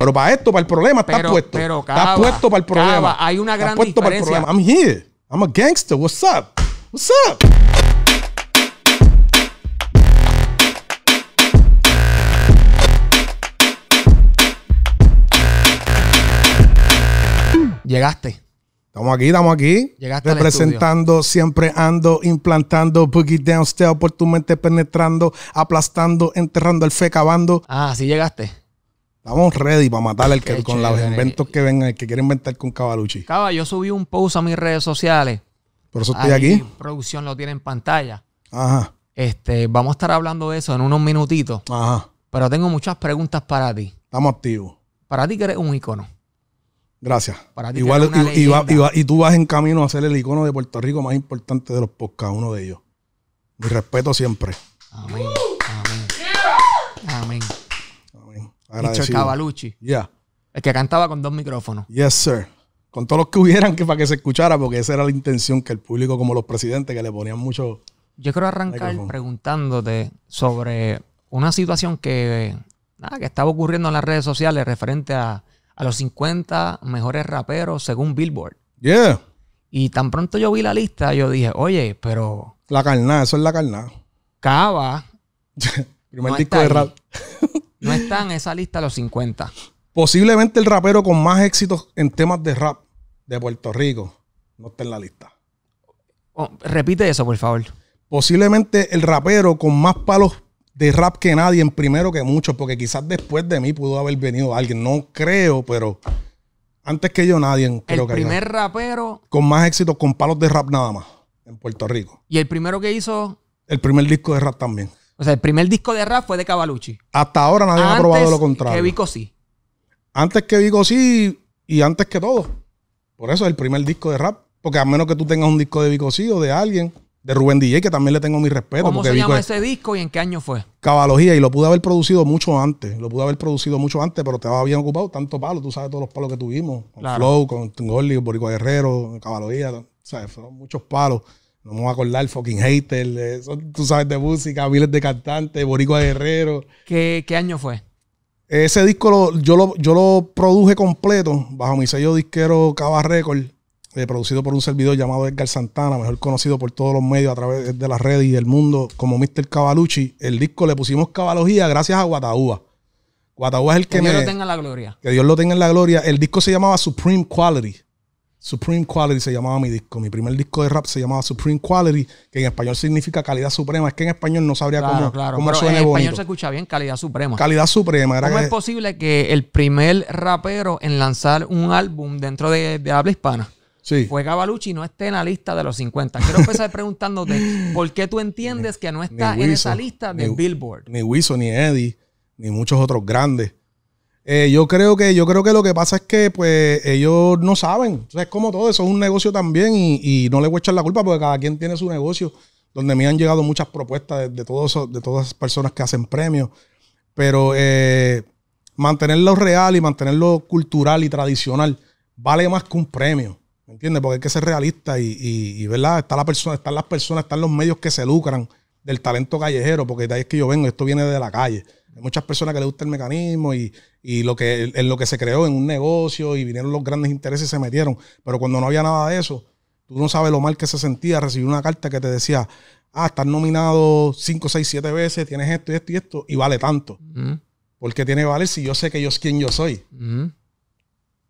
Pero para esto, para el problema, está puesto. Está puesto para el problema. hay una gran estás puesto diferencia. Para el problema. I'm here. I'm a gangster. What's up? What's up? Llegaste. Estamos aquí, estamos aquí. Llegaste representando, siempre ando, implantando, boogie downstairs por tu mente penetrando, aplastando, enterrando el fe, cavando. Ah, sí llegaste. Estamos ready para matar el que, con los inventos que vengan, el que quiere inventar con Cabaluchi. Cava, yo subí un post a mis redes sociales. Por eso estoy aquí. aquí. Producción lo tiene en pantalla. Ajá. Este, vamos a estar hablando de eso en unos minutitos. Ajá. Pero tengo muchas preguntas para ti. Estamos activos. Para ti que eres un icono. Gracias. Para ti Igual, y, y, tú vas en camino a ser el icono de Puerto Rico más importante de los podcasts, uno de ellos. Mi respeto siempre. Amén. Cavalucci. El que cantaba con dos micrófonos. Yes, sir. Con todos los que hubieran que para que se escuchara, porque esa era la intención que el público, como los presidentes, que le ponían mucho. Yo quiero arrancar preguntándote sobre una situación que, que estaba ocurriendo en las redes sociales referente a, los 50 mejores raperos según Billboard. Yeah. Y tan pronto yo vi la lista, yo dije, oye, pero. La carnada, eso es la carnada. Cava. Primer disco de rap. no está en esa lista los 50. Posiblemente el rapero con más éxitos en temas de rap de Puerto Rico no está en la lista. Oh, repite eso, por favor. Posiblemente el rapero con más palos de rap que nadie, en primero que mucho porque quizás después de mí pudo haber venido alguien. No creo, pero antes que yo nadie creo el que primer rapero. Con más éxitos, con palos de rap nada más, en Puerto Rico. ¿Y el primero que hizo? El primer disco de rap también. O sea, el primer disco de rap fue de Cavalucci. Hasta ahora nadie ha probado lo contrario. Antes Que Vico sí. Antes que Vico sí y antes que todo. Por eso es el primer disco de rap. Porque a menos que tú tengas un disco de Vico sí o de alguien, de Rubén DJ, que también le tengo mi respeto. ¿Cómo se llama ese disco y en qué año fue? Cabalogía, y lo pude haber producido mucho antes. Lo pude haber producido mucho antes, pero te bien ocupado tanto palo. Tú sabes todos los palos que tuvimos. Con Flow, con Tengorli, con Guerrero, O sea, Fueron muchos palos. No me a acordar, fucking hater. Eh, tú sabes de música, miles de cantantes, Boricua Guerrero. ¿Qué, qué año fue? Ese disco yo, lo, yo lo produje completo bajo mi sello disquero Cava Record, eh, producido por un servidor llamado Edgar Santana, mejor conocido por todos los medios a través de las redes y del mundo como Mr. Cavalucci. El disco le pusimos Cabalogía gracias a Guataúba. Guataúba es el que, que Dios lo tenga en la gloria. Que Dios lo tenga en la gloria. El disco se llamaba Supreme Quality. Supreme Quality se llamaba mi disco. Mi primer disco de rap se llamaba Supreme Quality, que en español significa calidad suprema. Es que en español no sabría cómo, En español se escucha bien calidad suprema. Calidad suprema. Era ¿Cómo es posible que el primer rapero en lanzar un álbum dentro de, habla hispana sí. fue Gabalucci y no esté en la lista de los 50? Quiero empezar preguntándote, ¿por qué tú entiendes que no está en esa lista de Billboard? Ni Wiso, ni Eddie, ni muchos otros grandes. Eh, yo creo que yo creo que lo que pasa es que pues ellos no saben. Entonces, es como todo, eso es un negocio también y, no le voy a echar la culpa porque cada quien tiene su negocio. Donde me han llegado muchas propuestas de, de todas esas personas que hacen premios. Pero eh, mantenerlo real y mantenerlo cultural y tradicional vale más que un premio. ¿Me entiendes? Porque hay que ser realista y, y, ¿verdad? Está la persona, están las personas, están los medios que se lucran del talento callejero, porque de ahí es que yo vengo, esto viene de la calle. Hay muchas personas que les gusta el mecanismo y, lo que, lo que se creó en un negocio y vinieron los grandes intereses y se metieron. Pero cuando no había nada de eso, tú no sabes lo mal que se sentía recibir una carta que te decía, ah, estás nominado 5, 6, 7 veces, tienes esto y esto y esto, y vale tanto. Porque tiene que valer si yo sé que yo es quien yo soy.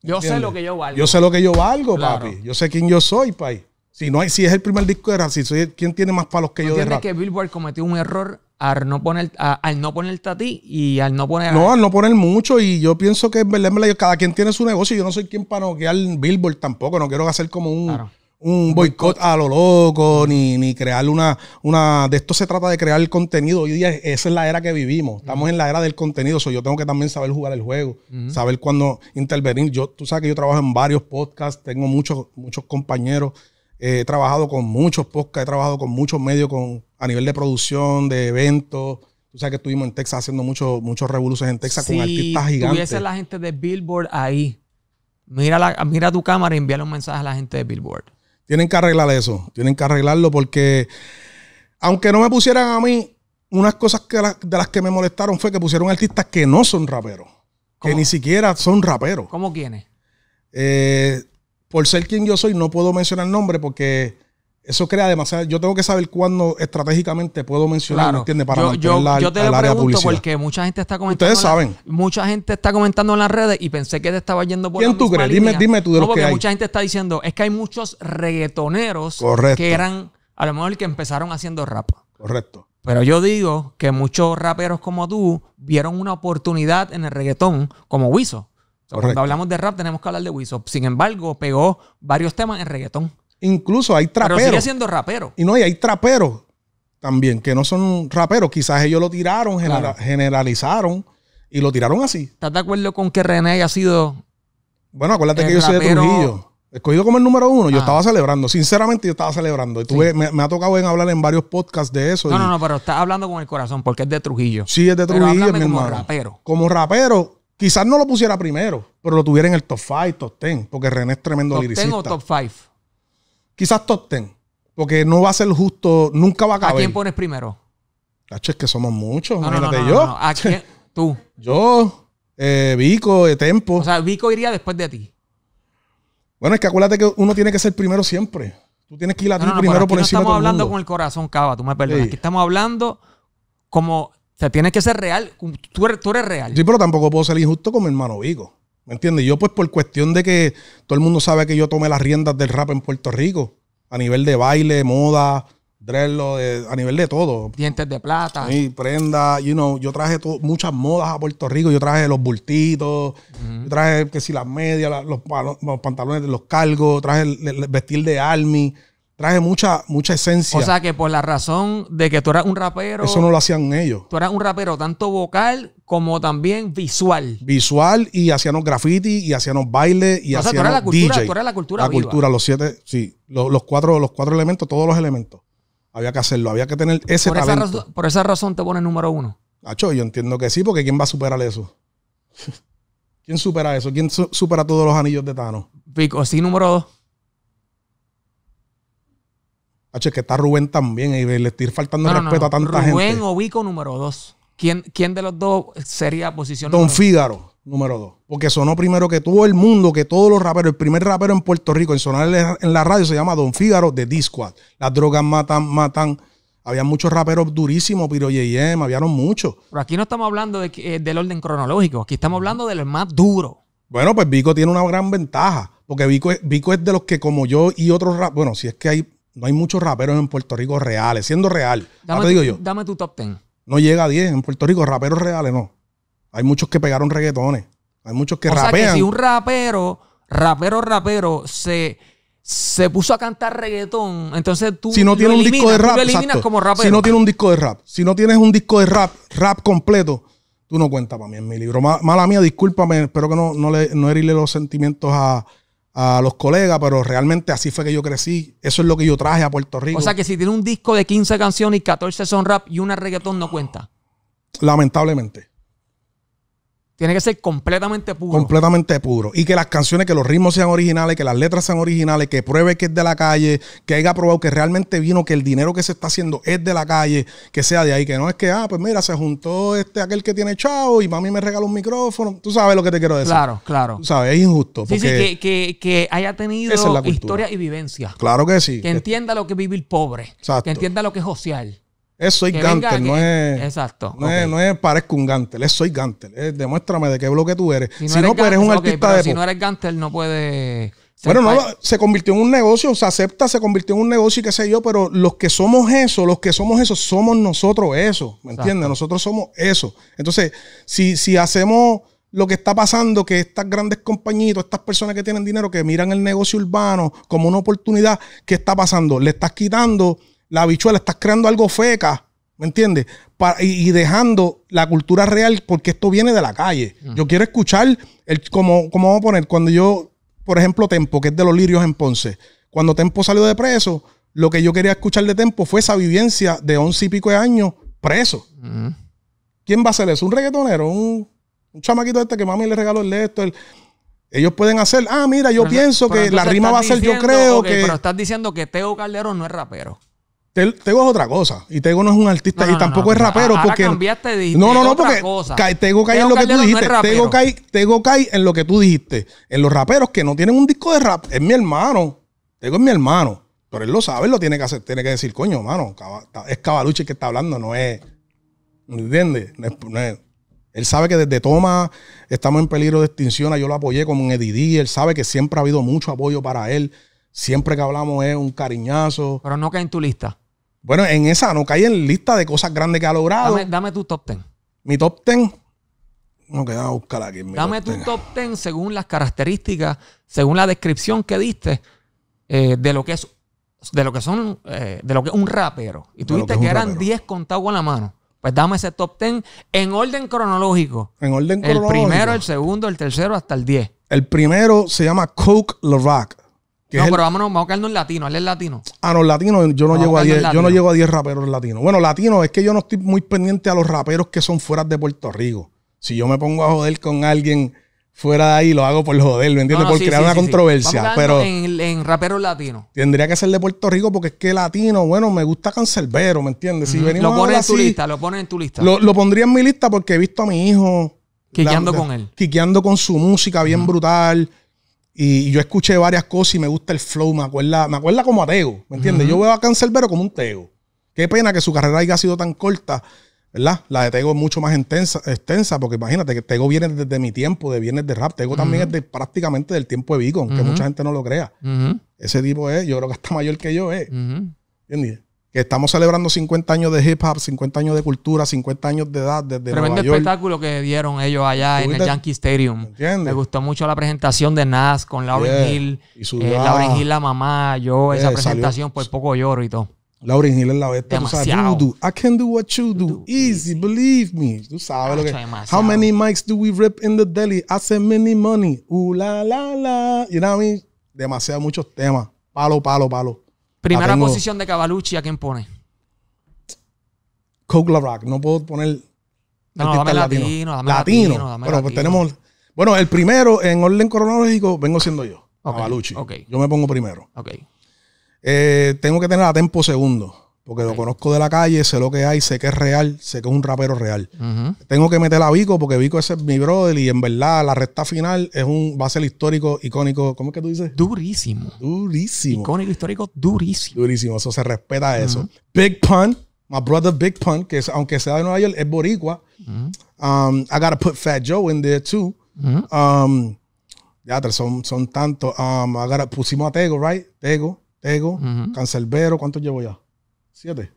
Yo sé lo que yo valgo. Yo sé lo que yo valgo, papi. Yo sé quién yo soy, papi. Si no hay, si es el primer disco de rap, soy ¿quién tiene más palos que yo de que Billboard cometió un error al no poner, a, al no poner y al no poner... No, al no poner mucho y yo pienso que en cada quien tiene su negocio yo no soy quien para noquear Billboard tampoco, no quiero hacer como un... un boicot a lo loco, ni, ni crear una, una... De esto se trata de crear el contenido. Hoy día esa es la era que vivimos. Estamos en la era del contenido. soy yo tengo que también saber jugar el juego, saber cuándo intervenir. Yo, tú sabes que yo trabajo en varios podcasts, tengo muchos, muchos compañeros He trabajado con muchos podcasts, he trabajado con muchos medios con, a nivel de producción, de eventos. Tú sabes que estuvimos en Texas haciendo muchos muchos revoluciones en Texas con artistas gigantes. Si tuviese la gente de Billboard ahí, mira, mira tu cámara y envíale un mensaje a la gente de Billboard. Tienen que arreglar eso, tienen que arreglarlo porque aunque no me pusieran a mí, unas cosas que de las que me molestaron fue que pusieron artistas que no son raperos, que ni siquiera son raperos. ¿Cómo quiénes? Eh, por ser quien yo soy, no puedo mencionar el nombre porque eso crea demasiado. Yo tengo que saber cuándo estratégicamente puedo mencionar, ¿me entiendes? Para yo, la, yo te lo pregunto porque mucha gente está comentando. Ustedes saben. mucha gente está comentando en las redes y pensé que te estaba yendo por ¿Quién tú crees? Dime, dime tú de no, porque mucha gente está diciendo, es que hay muchos reggaetoneros que eran, a lo mejor, que empezaron haciendo rap. Correcto. Pero yo digo que muchos raperos como tú vieron una oportunidad en el reggaetón como Wiso. Cuando hablamos de rap tenemos que hablar de Wisop. Sin embargo, pegó varios temas en reggaetón. Incluso hay traperos. Pero sigue siendo rapero. Y no, y hay traperos también que no son raperos. Quizás ellos lo tiraron, generalizaron y lo tiraron así. ¿Estás de acuerdo con que René haya sido. Bueno, acuérdate que yo soy de Trujillo. Escogido como el número uno, yo ah. estaba celebrando. Sinceramente, yo estaba celebrando. me, ha tocado en hablar en varios podcasts de eso. No, no, no, pero estás hablando con el corazón porque es de Trujillo. Sí, es de Trujillo, pero como rapero. Como rapero, Quizás no lo pusiera primero, pero lo tuviera en el top 5, top 10, porque René es tremendo top liricista. ¿Top 10 o top 5? Quizás top 10, porque no va a ser justo, nunca va a caber. ¿A quién pones primero? Cacho, es que somos muchos, no, imagínate no, no, yo. ¿A quién? Tú. Yo, eh, Vico, eh, Tempo. O sea, Vico iría después de ti. Bueno, es que acuérdate que uno tiene que ser primero siempre. Tú tienes que ir a ti primero por, encima de todo estamos hablando con el corazón, Cava, tú me perdonas. Aquí estamos hablando como o sea, tienes que ser real. Tú eres, tú eres real. Sí, pero tampoco puedo ser injusto con mi hermano Vico. ¿Me entiendes? Yo, pues, por cuestión de que todo el mundo sabe que yo tomé las riendas del rap en Puerto Rico, a nivel de baile, moda, dreadlo, eh, a nivel de todo. Dientes de plata. Sí, prenda, you know, yo traje muchas modas a Puerto Rico. Yo traje los bultitos, yo traje que si las medias, los, pantalones de los cargos, traje el, el vestir de army. Traje mucha, mucha esencia. O sea que por la razón de que tú eras un rapero. Eso no lo hacían ellos. Tú eras un rapero tanto vocal como también visual. Visual y hacíamos graffiti y hacíamos baile y o sea, tú eras la cultura, Tú la cultura. La cultura, los siete, sí, los, cuatro, los cuatro elementos, todos los elementos. Había que hacerlo, había que tener ese por talento. Esa por esa razón te pones número uno. Acho, yo entiendo que sí, porque ¿quién va a superar eso? ¿Quién supera eso? ¿Quién supera todos los anillos de Thanos? Pico, sí, número dos. H, que está Rubén también. Y le estoy faltando el respeto a tanta gente. Rubén o Vico número dos. ¿Quién, ¿Quién, de los dos sería posición? Don Fígaro, número dos. Porque sonó primero que todo el mundo, que todos los raperos. El primer rapero en Puerto Rico en sonar en la radio se llama Don Fígaro de Discord. Las drogas matan, matan. Había muchos raperos durísimos, Piro JM, habían muchos. Pero aquí no estamos hablando eh, del orden cronológico, aquí estamos hablando del más duro. Bueno, pues Vico tiene una gran ventaja, porque Vico Vico es de los que como yo y otros raperos, bueno, si es que hay no hay muchos raperos en Puerto Rico reales, siendo real. Dame, te digo yo. Dame tu top 10. No llega a 10 en Puerto Rico, raperos reales no. Hay muchos que pegaron reggaetones. Hay muchos que o Sea si un rapero, rapero, rapero, se, se puso a cantar reggaetón, entonces tú si no tiene un disco de rap, como rapero. Si no tiene un disco de rap, si no tienes un disco de rap, rap completo, tú no cuentas para mí en mi libro. Mala mía, discúlpame, espero que no, no, le, no herirle los sentimientos a, a los colegas, pero realmente así fue que yo crecí. Eso es lo que yo traje a Puerto Rico. O sea que si tiene un disco de 15 canciones y 14 son rap y una reggaetón no cuenta. Lamentablemente. Tiene que ser completamente puro. Completamente puro. Y que las canciones, que los ritmos sean originales, que las letras sean originales, que pruebe que es de la calle, que haya probado que realmente vino, que el dinero que se está haciendo es de la calle, que sea de ahí, que no es que, ah, pues mira, se juntó este aquel que tiene chao, y mami me regaló un micrófono. Tú sabes lo que te quiero decir. Claro, claro. sabes, es injusto. Sí, sí, que, que, haya tenido historia y vivencia. Claro que sí. Que entienda lo que es vivir pobre. Que entienda lo que es social. Es soy Gantel, no es. Exacto. No, es, no es parezco un Gantel, es soy Gantel. Eh, demuéstrame de qué bloque tú eres. Si no, pues eres, un artista de. Si no eres Gantel, no puedes. Bueno, no, se convirtió en un negocio, se acepta, se convirtió en un negocio y qué sé yo, pero los que somos eso, los que somos eso, somos nosotros eso, ¿me entiendes? Nosotros somos eso. Entonces, si, si hacemos lo que está pasando, que estas grandes compañías, estas personas que tienen dinero, que miran el negocio urbano como una oportunidad, ¿qué está pasando? Le estás quitando la bichuela, estás creando algo feca, ¿me entiendes? y, dejando la cultura real, porque esto viene de la calle. Mm. Yo quiero escuchar, el, como, como vamos a poner, cuando yo, por ejemplo, Tempo, que es de los lirios en Ponce, cuando Tempo salió de preso, lo que yo quería escuchar de Tempo fue esa vivencia de once y pico de años preso. Mm. ¿Quién va a hacer eso? ¿Un reggaetonero? ¿Un, chamaquito este que mami le regaló el esto? ellos pueden hacer, ah, mira, yo pienso que la rima va a ser, yo creo que. Pero estás diciendo que Teo Calderón no es rapero. Tego es otra cosa. Y Tego no es un artista y tampoco es rapero. porque... No, no, no, porque Tego cae en lo que tú dijiste. Tego, cae, en lo que tú dijiste. En los raperos que no tienen un disco de rap. Es mi hermano. Tego es mi hermano. Pero él lo sabe, él lo tiene que hacer. Tiene que decir, coño, mano, es Cabaluche que está hablando, no es. ¿Me entiendes? Él sabe que desde Toma estamos en peligro de extinción. Yo lo apoyé como un Eddie Él sabe que siempre ha habido mucho apoyo para él. Siempre que hablamos es un cariñazo. Pero no cae en tu lista. Bueno, en esa no cae en lista de cosas grandes que ha logrado. Dame, tu top ten. Mi top ten? No queda buscar aquí. dame tu top ten según las características, según la descripción que diste eh, de lo que es de lo que son eh, de lo que es un rapero. Y tú que, eran 10 contados con la mano. Pues dame ese top ten en orden cronológico. En orden cronológico. El primero, el segundo, el tercero hasta el 10. El primero se llama Coke Rock no, pero vámonos, vamos a quedarnos en latino. Él es latino. Ah, los latinos, yo no, llego a 10, yo no llego a 10 raperos latinos. Bueno, latino, es que yo no estoy muy pendiente a los raperos que son fuera de Puerto Rico. Si yo me pongo a joder con alguien fuera de ahí, lo hago por joder, ¿me entiendes? por crear una controversia. pero en, en raperos latinos. Tendría que ser de Puerto Rico porque es que latino, bueno, me gusta cancerbero, ¿me entiendes? Si lo pones en tu lista, lo pones en tu lista. Lo, pondría en mi lista porque he visto a mi hijo. Quiqueando con él. Quiqueando con su música bien brutal y yo escuché varias cosas y me gusta el flow, me acuerda, me como a Tego, ¿me entiendes? Yo veo a Vero como un Tego. Qué pena que su carrera haya sido tan corta, ¿verdad? La de Tego es mucho más intensa, extensa, porque imagínate que Tego viene desde mi tiempo, de bienes de rap. Tego también es de, prácticamente del tiempo de Vico, aunque mucha gente no lo crea. Ese tipo es, yo creo que está mayor que yo es. ¿Entiendes? que estamos celebrando 50 años de hip hop, 50 años de cultura, 50 años de edad desde Tremendo Nueva York. espectáculo que dieron ellos allá en el Yankee Stadium. Me gustó mucho la presentación de Nas con Lauryn Hill. Y eh, Lauryn Hill, la mamá. Yo esa presentación, pues poco lloro y todo. Lauryn Hill es la bestia. Demasiado. Tú sabes, I can do what you do. easy, believe me. Tú sabes lo que. Demasiado. How many mics do we rip in the deli? I Hace many money. Uh, la, la, la. You know what I mean? Demasiado, muchos temas. Palo, palo, palo. Ah, Primera posición de Cavalucci, ¿a quién pone? Coke No puedo poner. No, dame latino. Latino, bueno, pues, tenemos. Bueno, el primero en orden cronológico vengo siendo yo. Okay, Yo me pongo primero. Eh, tengo que tener a Tempo segundo. Porque lo conozco de la calle, sé lo que hay, sé que es real, sé que es un rapero real. Tengo que meter a Vico porque Vico es mi brother y en verdad la recta final es un va a ser histórico, icónico. ¿Cómo es que tú dices? Durísimo. Durísimo. Icónico, histórico, durísimo. Durísimo, eso se respeta eso. Big Pun, my brother Big Pun, que aunque sea de Nueva York, es boricua. Um, I gotta put Fat Joe in there too. Um, ya, son, son tantos. Um, pusimos a Tego, right? Tego, Tego, Cancelbero, ¿cuántos llevo ya? Siete.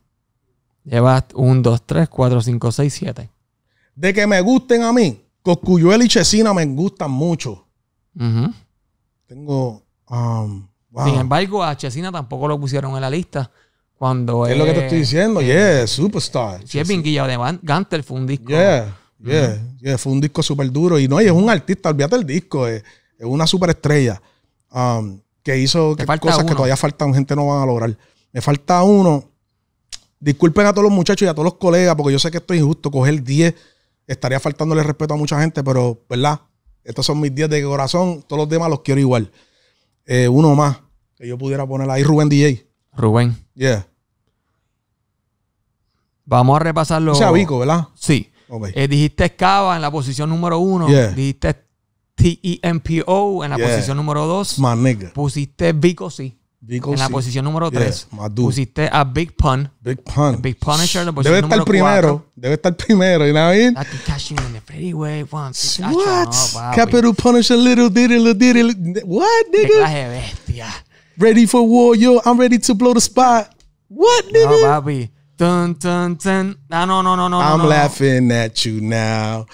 Llevas un, dos, 3, cuatro, cinco, seis, siete. De que me gusten a mí, Coscuyuel y Chesina me gustan mucho. Tengo. Um, Sin embargo, a Chesina tampoco lo pusieron en la lista. Cuando es, lo que te estoy diciendo, yeah, superstar. Si Gantel fue un disco. Yeah, yeah, fue un disco súper duro. Y no, es un artista, olvídate el disco, es, una superestrella estrella. Um, que hizo que, cosas que todavía faltan, gente no van a lograr. Me falta uno Disculpen a todos los muchachos y a todos los colegas, porque yo sé que esto es injusto, coger 10 estaría faltándole respeto a mucha gente, pero, ¿verdad? Estos son mis 10 de corazón, todos los demás los quiero igual. Eh, uno más que yo pudiera poner ahí, Rubén DJ. Rubén. Yeah. Vamos a repasarlo. O sea, Vico, ¿verdad? Sí. Eh, dijiste Cava en la posición número uno. Yeah. Dijiste T-E-M-P-O en la posición número 2. Pusiste Vico, sí. en la sí. posición número 3 yeah, pusiste a Big Pun. Big Pun. Big Punisher la posición número primero. Debe estar primero, in the Freddy Way. what? no, Capital Punisher, little diddy, little diddy. Little, what, nigga? Qué bestia. Ready for war, yo. I'm ready to blow the spot. What, nigga? No, papi. Dun, dun, dun. No, no, no, no, no. I'm no, laughing no. at you now.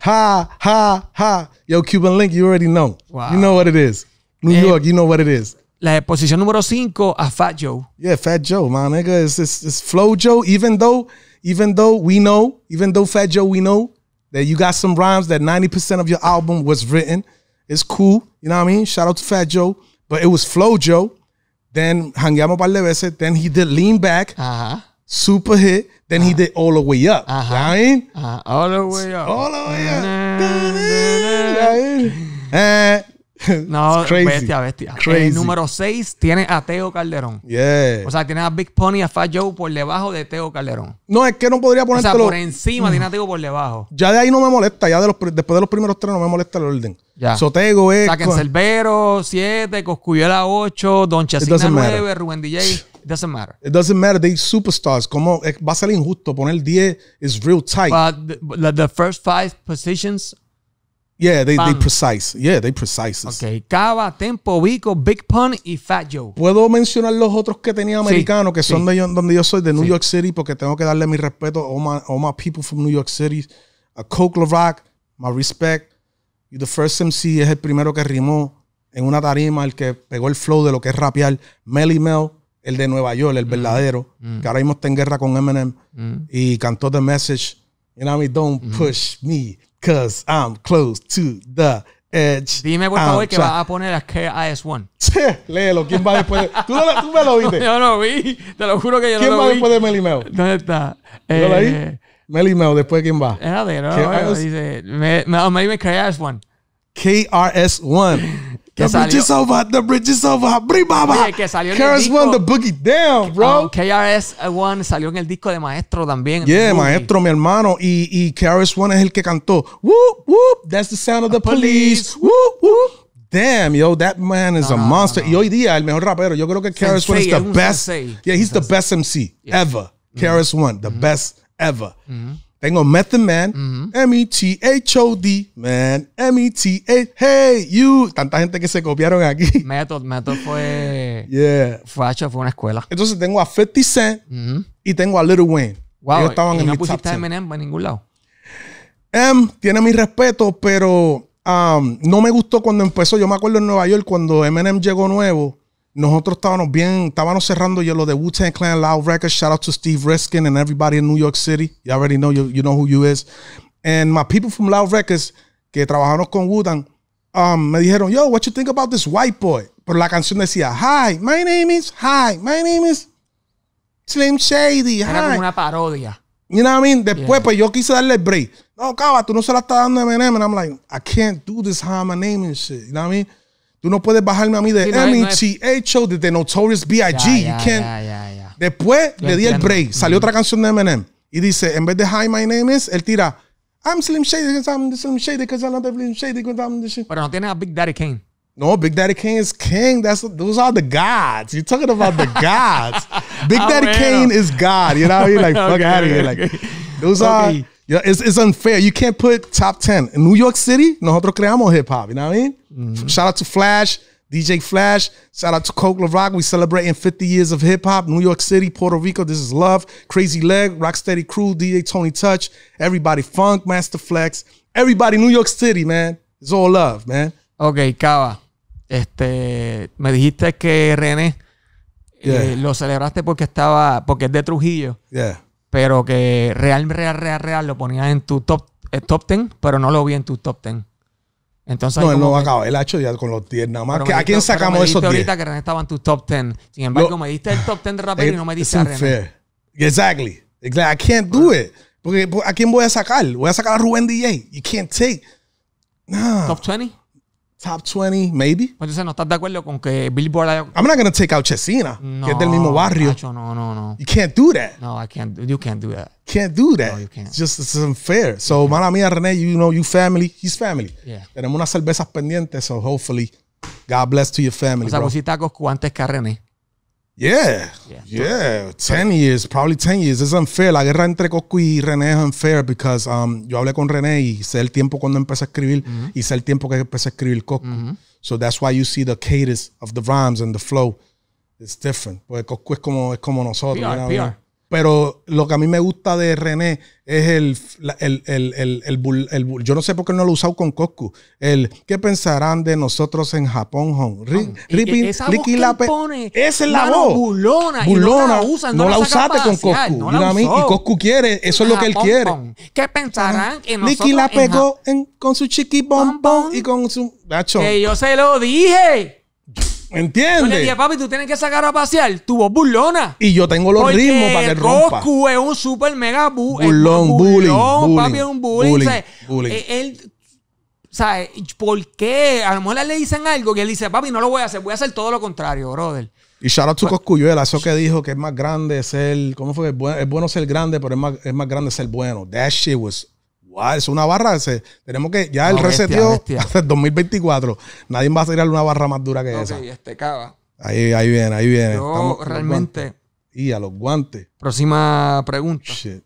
Ha, ha, ha. Yo, Cuban Link, you already know. Wow. You know what it is. New York, you know what it is. La posición número 5 a Fat Joe. Yeah, Fat Joe, my nigga. It's, it's, it's Flow Joe, even though, even though we know, even though Fat Joe, we know that you got some rhymes that 90% of your album was written. It's cool. You know what I mean? Shout out to Fat Joe. But it was Flow Joe. Then Hangyama Par levese. Then he did Lean Back. Uh-huh. Super hit. Then uh-huh. he did All the Way Up. Uh-huh. uh-huh. All the Way Up. All the Way Up. No, bestia, bestia. El número 6 tiene a Teo Calderón. Yeah. O sea, tiene a Big Pony a Fat Joe por debajo de Teo Calderón. No, es que no podría ponerlo. O sea, por encima mm. tiene a Teo por debajo. Ya de ahí no me molesta, ya de los, después de los primeros tres no me molesta el orden. Sotego es. Saquen Cervero, 7, Coscuyela 8, Don Chesina 9, Rubén DJ. It doesn't matter. It doesn't matter. They superstars. Como eh, va a ser injusto poner 10 is real tight. But the first five positions Yeah, they, they precise. Yeah, they precise. Ok, Cava, Tempo, Vico, Big Pun y Fat Joe. Puedo mencionar los otros que tenía americanos, que son de donde yo soy, de New York City, porque tengo que darle mi respeto a all my, people from New York City. A Coke Rock, my respect. Y The First MC es el primero que rimó en una tarima, el que pegó el flow de lo que es rapear. Melly Mel, el de Nueva York, el mm. verdadero, mm. que ahora mismo está en guerra con Eminem. Mm. Y cantó The Message. You know what Don't push me cause I'm close to the edge. Dime por favor que vas a poner a KIS1. Léelo, ¿quién va después de... ¿Tú, no, tú me lo viste? yo no lo vi, te lo juro que yo no lo vi. ¿Quién va después de Melimeo? ¿Dónde está? Eh, lo leí? Melimeo, ¿después quién va? Déjate, no, dice... Melimeo KIS1. KRS1. The salió, bridge is over. The bridge is over. Bri, baba. KRS One, the boogie down, bro. Um, oh, KRS eh, One salió en el disco de Maestro también. Yeah, Maestro, mi hermano. Y, y KRS One es el que cantó. Whoop, whoop. That's the sound of the, the police. police. Whoop, whoop. Damn, yo, that man is no, a monster. No, no. Y hoy día, el mejor rapero. Yo creo que KRS One is the best. Sensei. Yeah, he's the best MC yeah. ever. KRS One, the mm -hmm. best ever. Mm -hmm. Tengo Method Man, M-E-T-H-O-D, mm-hmm. man, M-E-T-H, hey, you. Tanta gente que se copiaron aquí. Method, Method fue. Yeah. Fue, fue una escuela. Entonces tengo a 50 Cent mm-hmm. y tengo a Little Wayne. Wow. ¿Y no pusiste a Eminem en ningún lado. M tiene mi respeto, pero um, no me gustó cuando empezó. Yo me acuerdo en Nueva York cuando Eminem llegó nuevo nosotros estábamos bien, estábamos cerrando yo lo de Wu-Tang Clan, Loud Records, shout out to Steve Riskin and everybody in New York City. You already know, you, know who you is. And my people from Loud Records, que trabajamos con Wu-Tang, um, me dijeron, yo, what you think about this white boy? Pero la canción decía, hi, my name is, hi, my name is Slim Shady, Era como una parodia. You know what I mean? Después, pues yo quise darle break. No, cabrón, tú no se la estás dando a Eminem. And I'm like, I can't do this, hi, my name and shit. You know what I mean? Tú no puedes bajarme a mí de sí, t h no eh, de Notorious B.I.G. Yeah, yeah, yeah, Después le di el break. Salió otra canción de Eminem. Y dice, en vez de Hi, My Name Is, él tira I'm Slim Shady because I'm the Slim Shady because I'm not the Slim Shady because I'm the Shady. Pero no tiene a Big Daddy Kane. No, Big Daddy Kane is king. That's those are the gods. You're talking about the gods. Big ah, Daddy Kane is God. You know, you're like fuck out of here. Like those are Yeah, it's, it's unfair. You can't put top 10. In New York City, nosotros creamos hip hop. You know what I mean? Mm-hmm. Shout out to Flash, DJ Flash. Shout out to Coke LaRock. We celebrating 50 years of hip hop. New York City, Puerto Rico. This is love. Crazy Leg, Rocksteady Crew, DJ Tony Touch, everybody. Funk, Master Flex, everybody. New York City, man. It's all love, man. Ok, Cava. Este, me dijiste que René eh, yeah. eh, lo celebraste porque estaba, porque es de Trujillo. Yeah. pero que real, real, real, real lo ponías en tu top, eh, top 10, pero no lo vi en tu top 10. Entonces, no, él no va a acabar. Él ha hecho ya con los 10 nada más. ¿A quién sacamos esos 10? ahorita que René estaba en tu top 10. Sin embargo, me diste el top 10 de rapero y no me diste a René. Exactly. Exactly. I can't do it. Pues, ¿a quién voy a sacar? Voy a sacar a Rubén DJ. You can't take. Nah. Top 20? Top 20, maybe. Entonces, ¿no estás de acuerdo con que Billboard haya... I'm not going to take out Chesina, no, que es del mismo barrio. Nacho, no, no, no. You can't do that. No, I can't. You can't do that. Can't do that. No, you can't. It's just, it's unfair. So, yeah. mala mía, René, you know, you family, he's family. Yeah. Tenemos unas cervezas pendientes, so hopefully, God bless to your family, O sea, bro. Pues si tacos antes que a René. Yeah. Yeah. yeah. 10 years, probably 10 years. It's unfair. La guerra entre Coscu y René es unfair because um, yo hablé con René y sé el tiempo cuando empecé a escribir mm -hmm. y sé el tiempo que empecé a escribir Coscu. Mm -hmm. So that's why you see the cadence of the rhymes and the flow. It's different. Porque Coscu es como, es como nosotros. PR, you know? PR. Pero lo que a mí me gusta de René es el, el, el, el yo no sé por qué no lo he usado con Coscu. El ¿qué pensarán de nosotros en Japón, Hong? ripping, esa esa es la voz. Bulona, bulona. No la, usaste con Coscu. y Coscu quiere, eso es lo que él quiere. ¿Qué pensarán que nosotros la pegó en, con su chiqui bombón y con su. Que yo se lo dije. Pues, ¿Entiendes? le dije, papi, tú tienes que sacar a pasear tu voz burlona. Y yo tengo los ritmos para que rompa. Coscu es un super mega bu burlón, bullying, bullying, Papi es un bullying. bullying, eh, eh, él, ¿Por qué? A lo mejor le dicen algo que él dice, papi, no lo voy a hacer, voy a hacer todo lo contrario, brother. Y shout out to pues Coscuyuela, eso que dijo que es más grande ser. ¿Cómo fue? Es bueno, ser grande, pero es más, es más grande ser bueno. That shit was es una barra. tenemos que. Ya el reseteo hasta 2024. Nadie va a tirar una barra más dura que okay, esa. este cava. Ahí, ahí viene, ahí viene. Yo realmente. Y a los guantes. Próxima pregunta. Shit.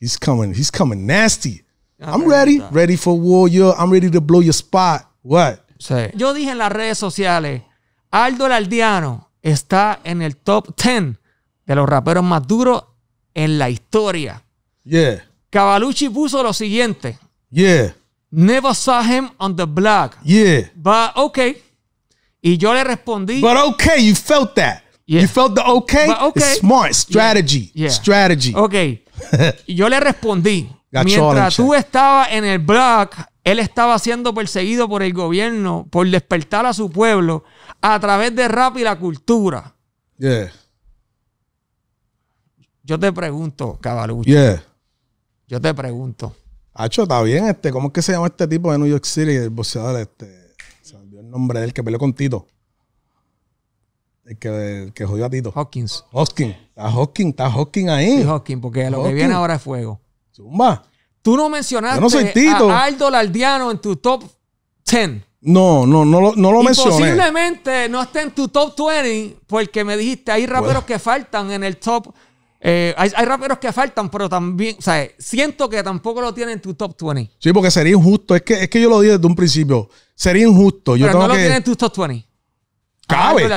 He's coming, he's coming nasty. Ah, I'm ready. Ready for war. Yo, I'm ready to blow your spot. What? Yo dije en las redes sociales: Aldo Lardiano está en el top 10 de los raperos más duros en la historia. Yeah. Cavalucci puso lo siguiente. Yeah. Never saw him on the block. Yeah. But okay. Y yo le respondí. But okay, you felt that. You felt the okay. But okay. smart strategy. Strategy. Okay. y yo le respondí. Mientras tú estabas en el block, él estaba siendo perseguido por el gobierno por despertar a su pueblo a través de rap y la cultura. Yeah. Yo te pregunto, Cavalucci. Yeah. Yo te pregunto. Hacho, está bien, este, ¿cómo es que se llama este tipo de New York City, el boxeador? Este, se me olvidó el nombre del que peleó con Tito. El que, jodió a Tito. Hawkins. Hawkins. Está Hawkins, está Hawkins ahí. Sí, Hawkins, porque lo que viene ahora es fuego. Zumba. Tú no mencionaste a Aldo Lardiano en tu top 10. No, no, no lo, no lo mencioné. Posiblemente no esté en tu top 20 porque me dijiste hay raperos que faltan en el top eh, hay, hay, raperos que faltan, pero también, o sea, siento que tampoco lo tienen en tu top 20. Sí, porque sería injusto. Es que, es que yo lo dije desde un principio. Sería injusto. Yo pero no lo tienen en tu top 20. Cabe.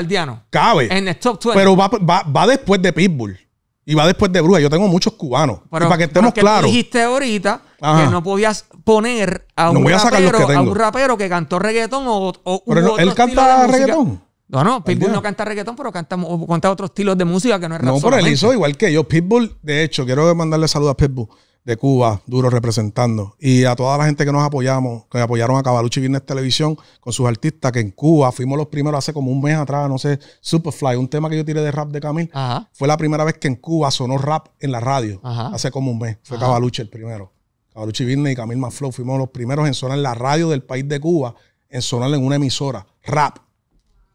cabe. En el top 20. Pero va, va, va, después de Pitbull. Y va después de Bruja. Yo tengo muchos cubanos. Pero, para que estemos claros. dijiste ahorita que no podías poner a un, rapero, a un rapero que cantó reggaetón o, o pero él canta reggaetón. No, no, Pitbull no canta reggaetón, pero canta, canta otros estilos de música que no es rap No, pero él hizo igual que yo. Pitbull, de hecho, quiero mandarle saludos a Pitbull de Cuba, duro representando. Y a toda la gente que nos apoyamos, que apoyaron a Cabaluchi Viernes Televisión con sus artistas, que en Cuba fuimos los primeros hace como un mes atrás, no sé, Superfly, un tema que yo tiré de rap de Camil. Fue la primera vez que en Cuba sonó rap en la radio, hace como un mes. Fue Cabaluche el primero. Cabaluchi Viernes y Camil Manflow fuimos los primeros en sonar en la radio del país de Cuba, en sonar en una emisora, rap.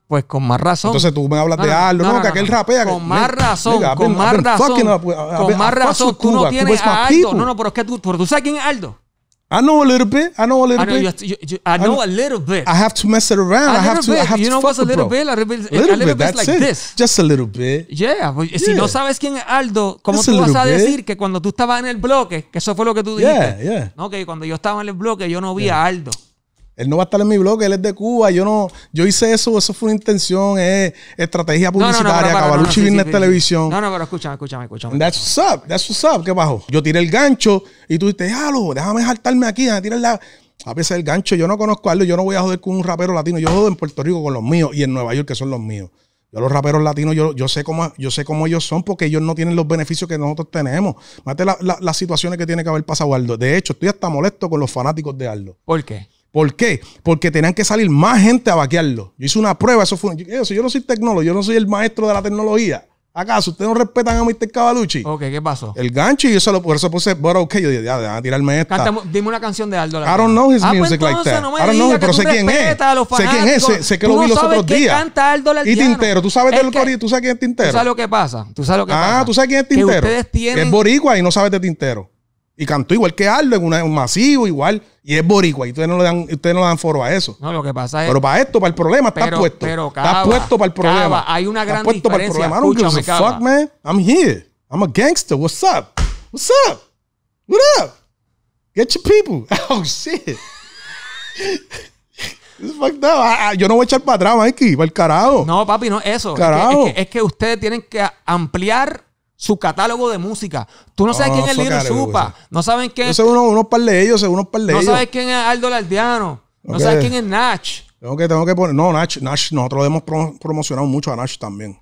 Pues con más razón. Entonces tú me hablas de Aldo, no, que aquel rapea. Con más razón, con más razón. con más razón, tú no tienes a Aldo. No, no, pero es que tú, pero tú sabes quién es Aldo. I know a little bit. I know a little ah, I know, bit. I know a little bit. I have to mess it around. I have to. I have you know what's a little bit? A little, bit. That's like it. this. Just a little bit. Yeah. Pues, si no sabes quién es Aldo, ¿cómo tú vas a decir que cuando tú estabas en el bloque, que eso fue lo que tú dijiste? Yeah, yeah. No, que cuando yo estaba en el bloque yo no vi a Aldo. Él no va a estar en mi blog, él es de Cuba. Yo no, yo hice eso, eso fue una intención, es estrategia publicitaria, Cabaluchi Business Televisión. No, no, pero escúchame, escúchame, escúchame. That's what's up, that's what's up, ¿qué bajo? Yo tiré el gancho y tú dices, déjame saltarme aquí, déjame tirar la. A pesar del gancho, yo no conozco a Aldo. yo no voy a joder con un rapero latino, yo jodo en Puerto Rico con los míos y en Nueva York que son los míos. Yo los raperos latinos, yo, yo, sé cómo, yo sé cómo ellos son porque ellos no tienen los beneficios que nosotros tenemos. Mate la, las situaciones que tiene que haber pasado Aldo. De hecho, estoy hasta molesto con los fanáticos de Aldo. ¿Por qué? ¿Por qué? Porque tenían que salir más gente a vaquearlo. Yo hice una prueba, eso fue. Yo, yo no soy tecnólogo, yo no soy el maestro de la tecnología. ¿Acaso ustedes no respetan a Mr. Cavalucci? Ok, ¿qué pasó? El gancho y yo solo... por eso puse, bueno, ok, yo dije, ya, déjame tirarme esta. Canta, dime una canción de Aldo. La I don't know his ah, pues music like that. No me I don't know, pero sé quién, es. Sé quién es, sé, que lo vi los otros días. Canta Aldo y Tintero, tú sabes es él, tú sabes quién es Tintero. Tú sabes lo que pasa, tú sabes lo que ah, pasa. Ah, tú sabes quién es Tintero. Que ustedes tienen... Es boricua y no sabes de Tintero. Y cantó igual que Aldo en, un masivo, igual. Y es boricua. Y ustedes no le dan, ustedes no le dan foro a eso. No, lo que pasa es. Pero para esto, para el problema, está puesto. Está puesto para el problema. Cava, hay una gran puesto diferencia. para el problema. fuck, man. I'm here. I'm a gangster. What's up? What's up? What up? Get your people. Oh, shit. Ah, ah, yo no voy a echar para atrás, Mikey, para el carajo. No, papi, no, eso. es que, ustedes tienen que ampliar su catálogo de música. Tú no sabes ah, quién es Little Supa. No saben quién es. Uno unos par de ellos, uno unos par de ellos. No sabes quién es Aldo Lardiano. No sabes quién es Nach. Tengo que, tengo que poner. No, Nash Nach, nosotros hemos promocionado mucho a Nach también.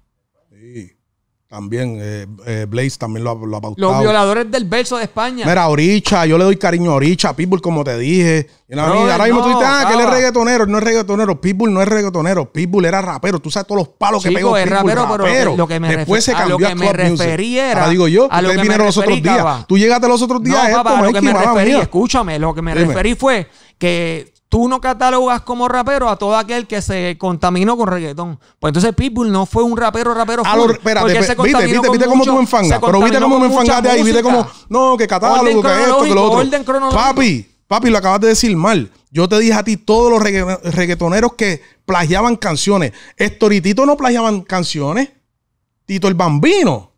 También, eh, eh, Blaze también lo, ha, pautado. Los violadores del verso de España. Mira, Oricha, yo le doy cariño a Oricha, Pitbull, como te dije. Y ahora mismo tú dices, ah, que él es reggaetonero, no es reggaetonero. Pitbull no es reggaetonero, Pitbull era rapero. Tú sabes todos los palos que pegó pues, es Pitbull, rapero, rapero. Pero lo que me Después se cambió a, lo que a me refería digo yo, a lo que vinieron los otros días. Tú llegaste los otros días. No, papá, esto, lo que me referí, escúchame, lo que me referí fue que tú no catalogas como rapero a todo aquel que se contaminó con reggaetón. Pues entonces Pitbull no fue un rapero, rapero ah, full, pero espérate, se contaminó viste, viste, viste cómo tú me enfangas, pero viste cómo me enfangaste ahí, viste cómo, no, que catálogo, que esto, que lo otro. Papi, papi, lo acabas de decir mal. Yo te dije a ti todos los reggaetoneros que plagiaban canciones. Estoritito no plagiaban canciones. Tito el Bambino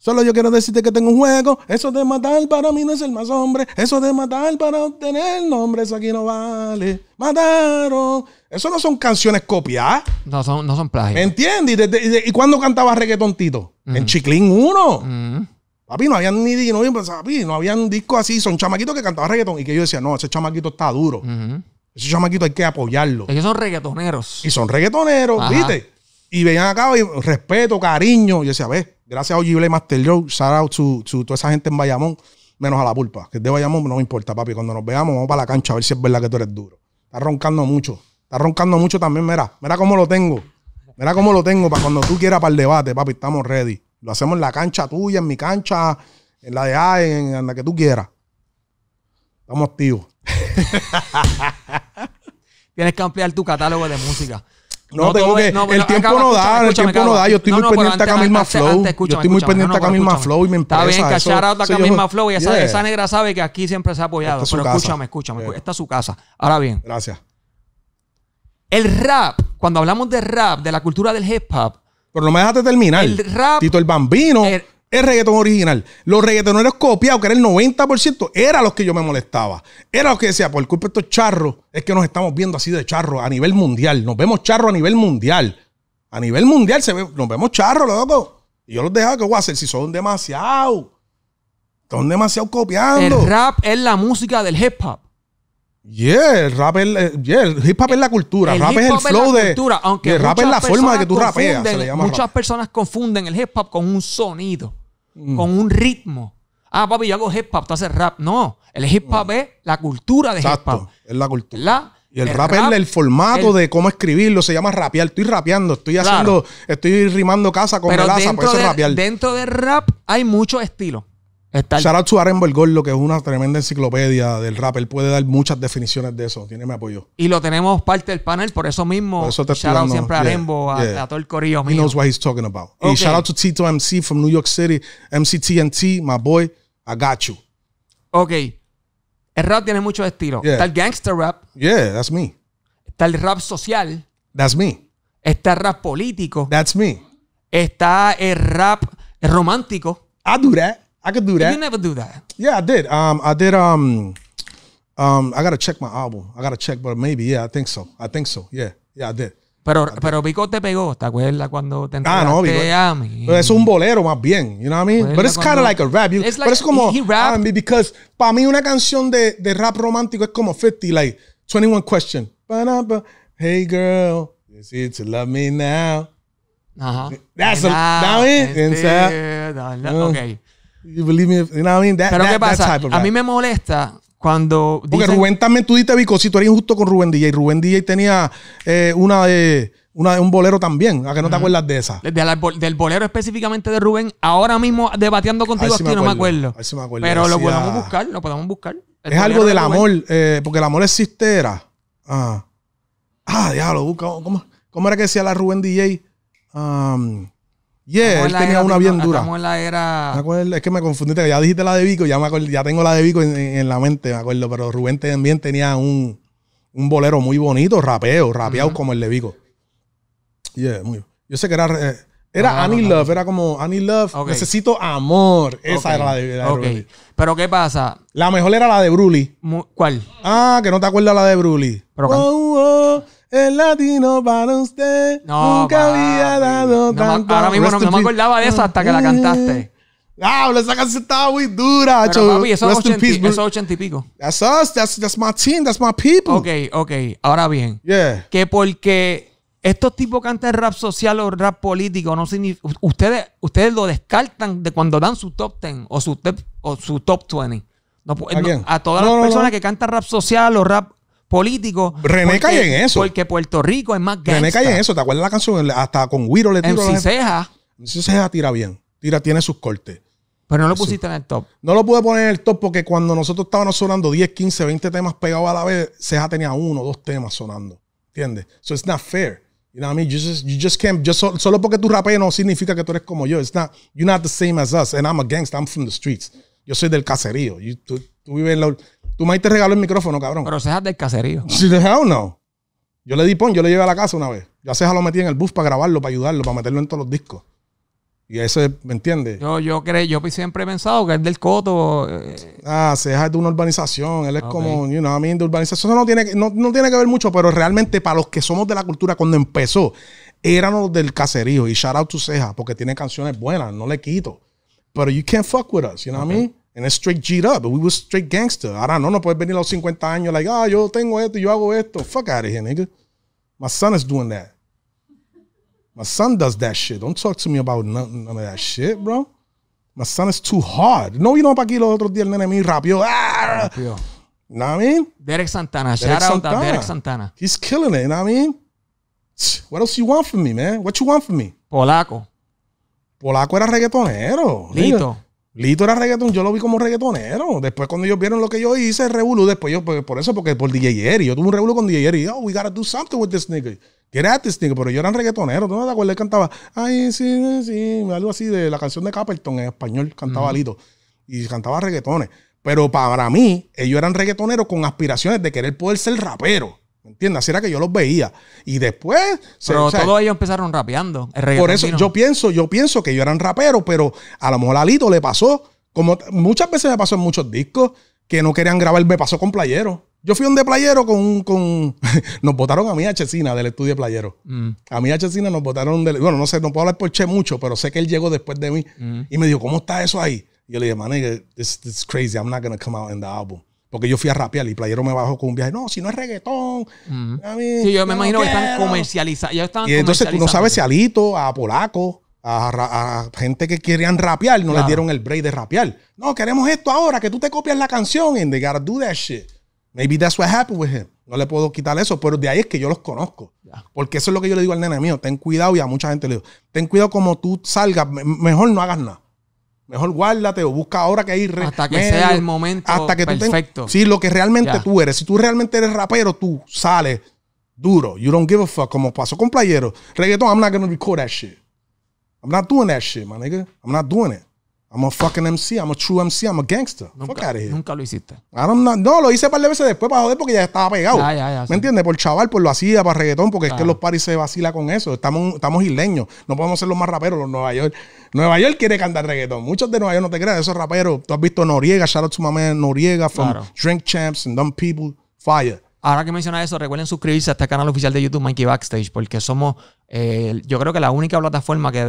Solo yo quiero decirte que tengo un juego. Eso de matar para mí no es el más hombre. Eso de matar para obtener nombres aquí no vale. Mataron. Eso no son canciones copiadas. No son, no son plagios. entiendes? ¿Y, cuando cuándo cantaba reggaeton Tito? En mm. Chiclín 1. Mm. Papi, no habían ni no, papi, no habían discos así. Son chamaquitos que cantaban reggaeton Y que yo decía, no, ese chamaquito está duro. Mm. Ese chamaquito hay que apoyarlo. que son reggaetoneros. Y son reggaetoneros, ¿viste? Y veían acá, y respeto, cariño. Yo decía, ve, gracias a OG Master Joe, shout toda esa gente en Bayamón, menos a la pulpa, que es de Bayamón, no importa, papi. Cuando nos veamos, vamos para la cancha a ver si es verdad que tú eres duro. Está roncando mucho. Está roncando mucho también, mira. Mira cómo lo tengo. Mira cómo lo tengo para cuando tú quieras para el debate, papi. Estamos ready. Lo hacemos en la cancha tuya, en mi cancha, en la de A, en, en la que tú quieras. Estamos activos. Tienes que ampliar tu catálogo de música. No, te tengo que. el tiempo no da, el tiempo no da. Yo estoy muy pendiente acá misma Flow. Yo estoy muy pendiente acá misma Flow y me empresa. Está bien, cachar a acá misma Flow y esa, negra sabe que aquí siempre se ha apoyado. pero escúchame, escúchame. Esta es su casa. Ahora bien. Gracias. El rap, cuando hablamos de rap, de la cultura del hip hop. Pero no me dejaste terminar. El rap. Tito el Bambino. Er, el reggaetón original. Los reggaetoneros copiados, que era el 90%, eran los que yo me molestaba. Era los que decía, por culpa de estos charros, es que nos estamos viendo así de charros a nivel mundial. Nos vemos charro a nivel mundial. A nivel mundial nos vemos charros, loco. Y yo los dejaba que voy a hacer si son demasiado. Son demasiado copiando. El rap es la música del hip hop. Yeah, el rap es, eh, yeah, el hip hop es la cultura, el rap es el flow de. el rap es la forma de que tú rapeas. muchas personas confunden el hip hop con un sonido. Mm. con un ritmo. Ah, papi, yo hago hip hop, tú haces rap. No, el hip hop mm. es la cultura de hip hop. Es la cultura. y el, rap, es el formato de cómo escribirlo, se llama rapear. Estoy rapeando, estoy haciendo, estoy rimando casa con relaza. por pues eso de, rapear. Dentro del rap hay muchos estilos. Shout out to El Gordo, que es una tremenda enciclopedia del rap. Él puede dar muchas definiciones de eso. Tiene mi apoyo. Y lo tenemos parte del panel, por eso mismo. shout out siempre a Arembo, a, todo el corillo He mío. knows what he's talking about. Y shout out to Tito MC from New York City. MC TNT, my boy, I got you. Ok. El rap tiene mucho estilo. Está el gangster rap. Yeah, that's me. Está el rap social. That's me. Está el rap político. That's me. Está el rap romántico. I do that. I could do that. You never do that. Yeah, I did. Um, I did. Um, um, I gotta check my album. I gotta check, but maybe yeah, I think so. I think so. Yeah, yeah, I did. Pero, I pero Vico te pegó, ¿te acuerdas cuando te entregaste ah, no, Vico, a mí? es un bolero más bien, you know what I mean? But it's kind of like a rap. You, it's like, pero es como he, he rapped. r um, because para mí una canción de, de rap romántico es como 50, like 21 Question. Hey girl, is it to love me now? Uh -huh. That's a, now, that it, Okay. Pero ¿qué pasa? A mí me molesta cuando. Porque Rubén también tú diste Vico, tú eres injusto con Rubén DJ. Rubén DJ tenía eh, una de. Una, un bolero también, a que no te acuerdas de esa. del bolero específicamente de Rubén, ahora mismo debateando contigo aquí, no me acuerdo. Pero lo podemos buscar, lo podemos buscar. es algo del amor, eh, porque el amor existe, era. Ah, ah diablo, ¿cómo, era que decía la Rubén DJ? Um, Yeah, él tenía una bien dura. es que me confundiste, ya dijiste la de Vico, ya, me ya tengo la de Vico en, la mente, me acuerdo. Pero Rubén también tenía un, un bolero muy bonito, rapeo, rapeado como el de Vico. Yeah, muy. Yo sé que era. Eh, era Annie Love, era como Annie Love, necesito amor. Esa era la de, la Pero ¿qué pasa? La mejor era la de Bruli. ¿Cuál? Ah, que no te acuerdas la de Bruli. Pero el latino para usted. nunca había dado no tanto. ahora mismo no, me acordaba de eso hasta que la mm. cantaste. Wow, esa canción estaba muy dura. Pero, eso es, 80, eso es 80 y pico. That's us, that's, that's, my team, that's my people. Ok, ok. Ahora bien. Que porque estos tipos cantan rap social o rap político, no ustedes, ustedes lo descartan de cuando dan su top 10 o su, top, o 20. a todas las personas que cantan rap social o rap político. René cae en eso. Porque Puerto Rico es más gangsta. René cae en eso. ¿Te acuerdas la canción? Hasta con Wiro le tiró. En Ceja En Ciseja tira bien. Tira, tiene sus cortes. Pero no lo pusiste en el top. No lo pude poner en el top porque cuando nosotros estábamos sonando 10, 15, 20 temas pegados a la vez, Ceja tenía uno, dos temas sonando. ¿Entiendes? So it's not fair. You know what I mean? You just, you just can't. Just, solo porque tú rapeas no significa que tú eres como yo. It's not, you're not the same as us. And I'm a gangster. I'm from the streets. Yo soy del caserío. tú, tú vives en la, Tú, me te regaló el micrófono, cabrón. Pero cejas del caserío. Si ¿Sí, o no. Yo le di pon, yo le llevé a la casa una vez. Yo a lo metí en el bus para grabarlo, para ayudarlo, para meterlo en todos los discos. Y eso, ¿me entiendes? Yo, creo, yo siempre he pensado que es del coto. Eh, ah, Ceja es de una urbanización. Él es como, you know, a I mean, de urbanización. Eso no tiene, no, no tiene que ver mucho, pero realmente para los que somos de la cultura, cuando empezó, éramos del caserío. Y shout out to Ceja, porque tiene canciones buenas, no le quito. Pero you can't fuck with us, you know what I mean? And it's straight G'd up. But we was straight gangster. don't know. no puedes venir a los 50 años like, ah, oh, yo tengo esto, yo hago esto. Fuck out of here, nigga. My son is doing that. My son does that shit. Don't talk to me about none, none of that shit, bro. My son is too hard. No, you know, not aquí los otros días el nene me rapio. Ah! Rápido. You know what I mean? Derek Santana. Derek Shout Santana. out to Derek Santana. He's killing it. You know what I mean? What else you want from me, man? What you want from me? Polaco. Polaco era reggaetonero. Lito. Nigga. Lito era reggaetón, yo lo vi como reggaetonero. Después, cuando ellos vieron lo que yo hice, revolú. Después, yo, pues, por eso, porque por DJ Yo tuve un revolú con DJ Oh, we gotta do something with this nigga. Get at this nigga. Pero yo era reggaetonero. ¿Tú no te acuerdas? Él cantaba, ay, sí, sí, algo así de la canción de Capelton en español. Cantaba Lito. Y cantaba reggaetones. Pero para mí, ellos eran reggaetoneros con aspiraciones de querer poder ser rapero. ¿Me entiendes? Así era que yo los veía. Y después. Pero todos ellos empezaron rapeando. por eso yo pienso, yo pienso que ellos eran raperos, pero a lo mejor a Lito le pasó. Como muchas veces me pasó en muchos discos que no querían grabar, me pasó con Playero. Yo fui un de playero con. con nos votaron a mí a Chesina del estudio de playero. Mm. A mí a Chesina nos votaron. Bueno, no sé, no puedo hablar por Che mucho, pero sé que él llegó después de mí mm. y me dijo, ¿cómo está eso ahí? Y yo le dije, man, it's crazy. I'm not gonna come out in the album. Porque yo fui a rapear y Playero me bajó con un viaje. No, si no es reggaetón. sí, yo, me imagino que están comercializando. Y entonces tú no sabes si a a Polaco, a, gente que querían rapear, no le dieron el break de rapear. No, queremos esto ahora, que tú te copias la canción. And they gotta do that shit. Maybe that's what happened with him. No le puedo quitar eso, pero de ahí es que yo los conozco. Porque eso es lo que yo le digo al nene mío. Ten cuidado y a mucha gente le digo, ten cuidado como tú salgas, mejor no hagas nada. Mejor guárdate o busca ahora que hay re, Hasta que sea el momento perfecto. Tú sí, lo que realmente tú eres. Si tú realmente eres rapero, tú sales duro. You don't give a fuck. Como pasó con Playero. Reggaeton, I'm not gonna record that shit. I'm not doing that shit, my nigga. I'm not doing it. I'm a fucking MC, I'm a true MC, I'm a gangster. Nunca, Fuck out of here. Nunca lo hiciste. no, lo hice un par de veces después para joder porque ya estaba pegado. ¿Me entiendes? Por chaval, por lo hacía para reggaetón porque es que los paris se vacila con eso. Estamos, estamos isleños. No podemos ser los más raperos, los Nueva York. Nueva York quiere cantar reggaetón. Muchos de Nueva York no te crean, esos raperos. Tú has visto Noriega, shout out to my man Noriega from Drink Champs and Dumb People, Fire. Ahora que mencionas eso, recuerden suscribirse a este canal oficial de YouTube, Mikey Backstage, porque somos, eh, yo creo que la única plataforma que,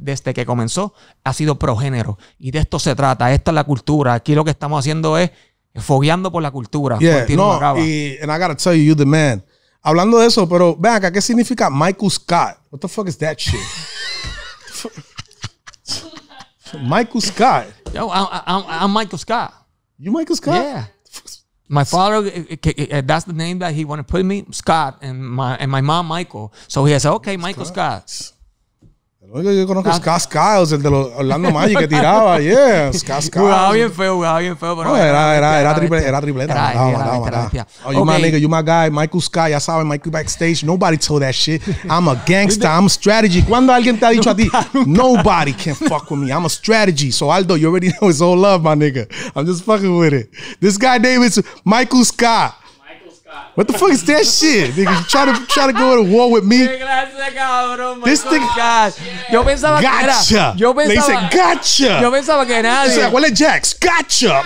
desde, que, comenzó ha sido progénero. Y de esto se trata, esta es la cultura. Aquí lo que estamos haciendo es fogueando por la cultura. no, y and I gotta tell you, you the man. Hablando de eso, pero ven acá, ¿qué significa Michael Scott? What the fuck is that shit? Michael Scott. Yo, I'm Michael Scott. You Michael Scott? Yeah. My father, eh, eh, eh, that's the name that he wanted to put me, Scott, and my and my mom, Michael. So he said, okay, Michael Scott. Scott. Oiga, yo conozco ah. el de los Orlando Magic que tiraba, yeah, Scas Jugaba bien feo, jugaba bien feo, pero... No, era, era, era, triple, era tripleta, era, mataba, era, mataba, mataba. mataba. Oh, you okay. my nigga, you my guy, Michael Sky, ya saben, Michael Backstage, nobody told that shit. I'm a gangster, I'm a strategy. ¿Cuándo alguien te ha dicho a ti, nobody can fuck with me, I'm a strategy? So Aldo, you already know it's all love, my nigga. I'm just fucking with it. This guy name is Michael Scott. What the fuck is that shit? Nigga, you try to try to go to war with me. This thing, Yo pensaba gotcha. que era. Yo pensaba, Le dicen gotcha. Yo pensaba que nadie. O sea, ¿cuál es Jax? Gotcha.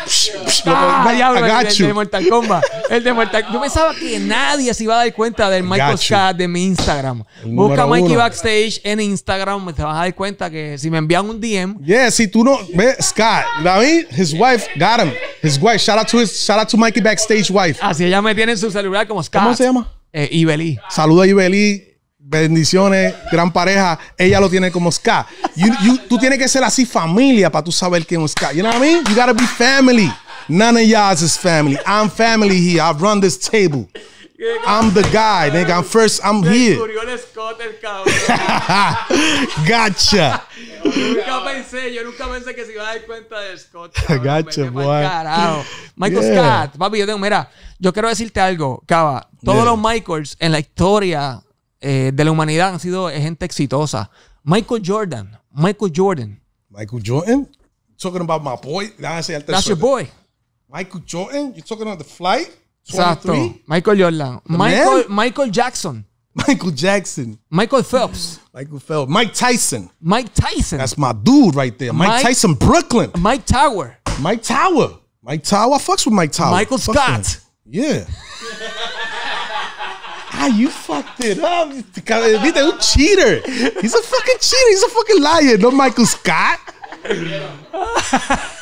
Ah, diablo, el, el, de Mortal Kombat. El de Mortal Yo pensaba que nadie se iba a dar cuenta del Michael Scott de mi Instagram. Busca Mikey Backstage en Instagram. Te vas a dar cuenta que si me envían un DM. Yeah, si tú no. Ve, Scott. David, his wife got him. His wife. Shout out to his, shout out to Mikey backstage wife. Así ella me tiene en su celular como Scott. ¿Cómo se llama? Eh, Ibeli. Saluda a Ibeli. Bendiciones, gran pareja. Ella lo tiene como Ska. You, you, tú tienes que ser así familia para tú saber quién es Ska. You know what I mean? You gotta be family. None of y'all is family. I'm family here. I've run this table. I'm the guy, nigga. I'm first, I'm here. gotcha. Yo nunca pensé, yo nunca pensé que se iba a dar cuenta de Scott. Gotcha, boy. Michael Scott, papi, yo tengo, mira, yo quiero decirte algo, Cava. Todos los Michaels en la historia eh, de la humanidad han sido gente exitosa. Michael Jordan, Michael Jordan. Michael Jordan? talking about my boy. That's, That's your boy. Michael Jordan? You're talking about the flight? Exacto. Michael Jordan. Michael, Michael Jackson. Michael Jackson. Michael Phelps. Michael Phelps. Mike Tyson. Mike Tyson. That's my dude right there. Mike, Mike Tyson, Brooklyn. Mike Tower. Mike Tower. Mike Tower. I fucks with Mike Tower. Michael Scott. Yeah. ah, you fucked it up. Viste, a cheater. He's a fucking cheater. He's a fucking liar. No Michael Scott.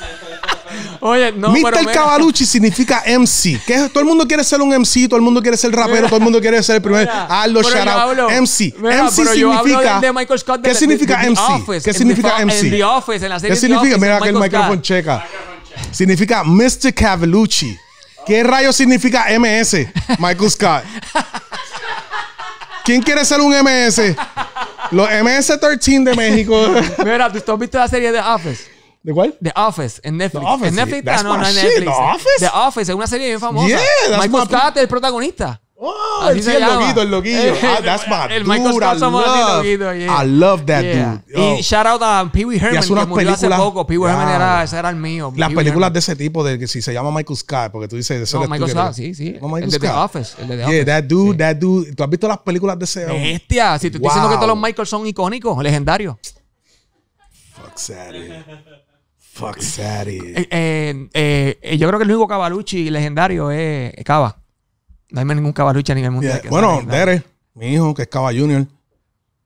Oye, no, Mr. Cavallucci significa MC. Que todo el mundo quiere ser un MC, todo el mundo quiere ser el rapero, todo el mundo quiere ser el primer. Aldo shout MC. significa. ¿Qué significa MC? ¿Qué significa MC? The Office, en la serie ¿Qué significa? Mira que el micrófono checa. Significa Mr. Cavallucci. ¿Qué rayo significa MS? Michael Scott. ¿Quién quiere ser un MS? Los MS-13 de México. Mira, ¿tú has visto la serie de Office? ¿De cuál? The Office, en Netflix. The Office. En Netflix, ah, no, no, en Netflix. The Office. The Office es una serie bien famosa. Michael Scott es el protagonista. Oh, el el loquillo. Ah, that's my dude. Michael Scott I somos love, I love that dude. Y shout out a Pee Wee Herman, que murió hace poco. Pee Wee Herman era, ese era el mío. Las películas de ese tipo, de si se llama Michael Scott, porque tú dices... Eso no, Michael Scott, sí, sí. el de The Office. El de The Office. Yeah, that dude, that dude. ¿Tú has visto las películas de ese hombre? Bestia. Si te estoy diciendo que todos los Michael son icónicos, legendarios. Fuck, sad, Fuck eh, eh, eh, yo creo que el único Cavalucci legendario es Cava. No hay más ningún Cavalucci a nivel mundial. Bueno, Dere, mi hijo, que es Cava Junior.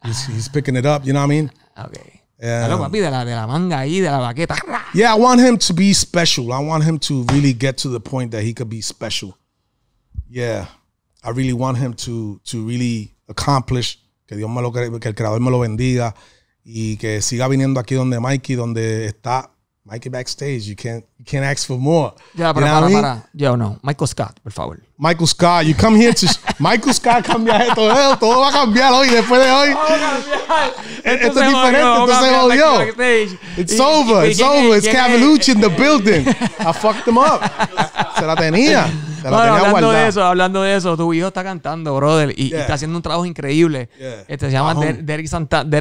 Ah. He's, picking it up, you know what I mean? Okay. de la, de la manga ahí, de la baqueta. Yeah, I want him to be special. I want him to really get to the point that he could be special. Yeah. I really want him to, to really accomplish. Que Dios me lo, que el creador me lo bendiga. Y que siga viniendo aquí donde Mikey, donde está Michael backstage. You can't you can't ask for more. Yeah, para, you know para, I mean? para. Yo, no. Michael Scott, por favor. Michael Scott, you come here to Michael Scott cambia esto, eh, todo va a cambiar hoy después de hoy. esto es diferente, entonces jodió. It's over, it's over. It's Cavalucci in the building. I fucked them up. Se la tenía. hablando de eso, hablando de eso, tu hijo está cantando, brother, y, está haciendo un trabajo increíble. Este se llama Derek,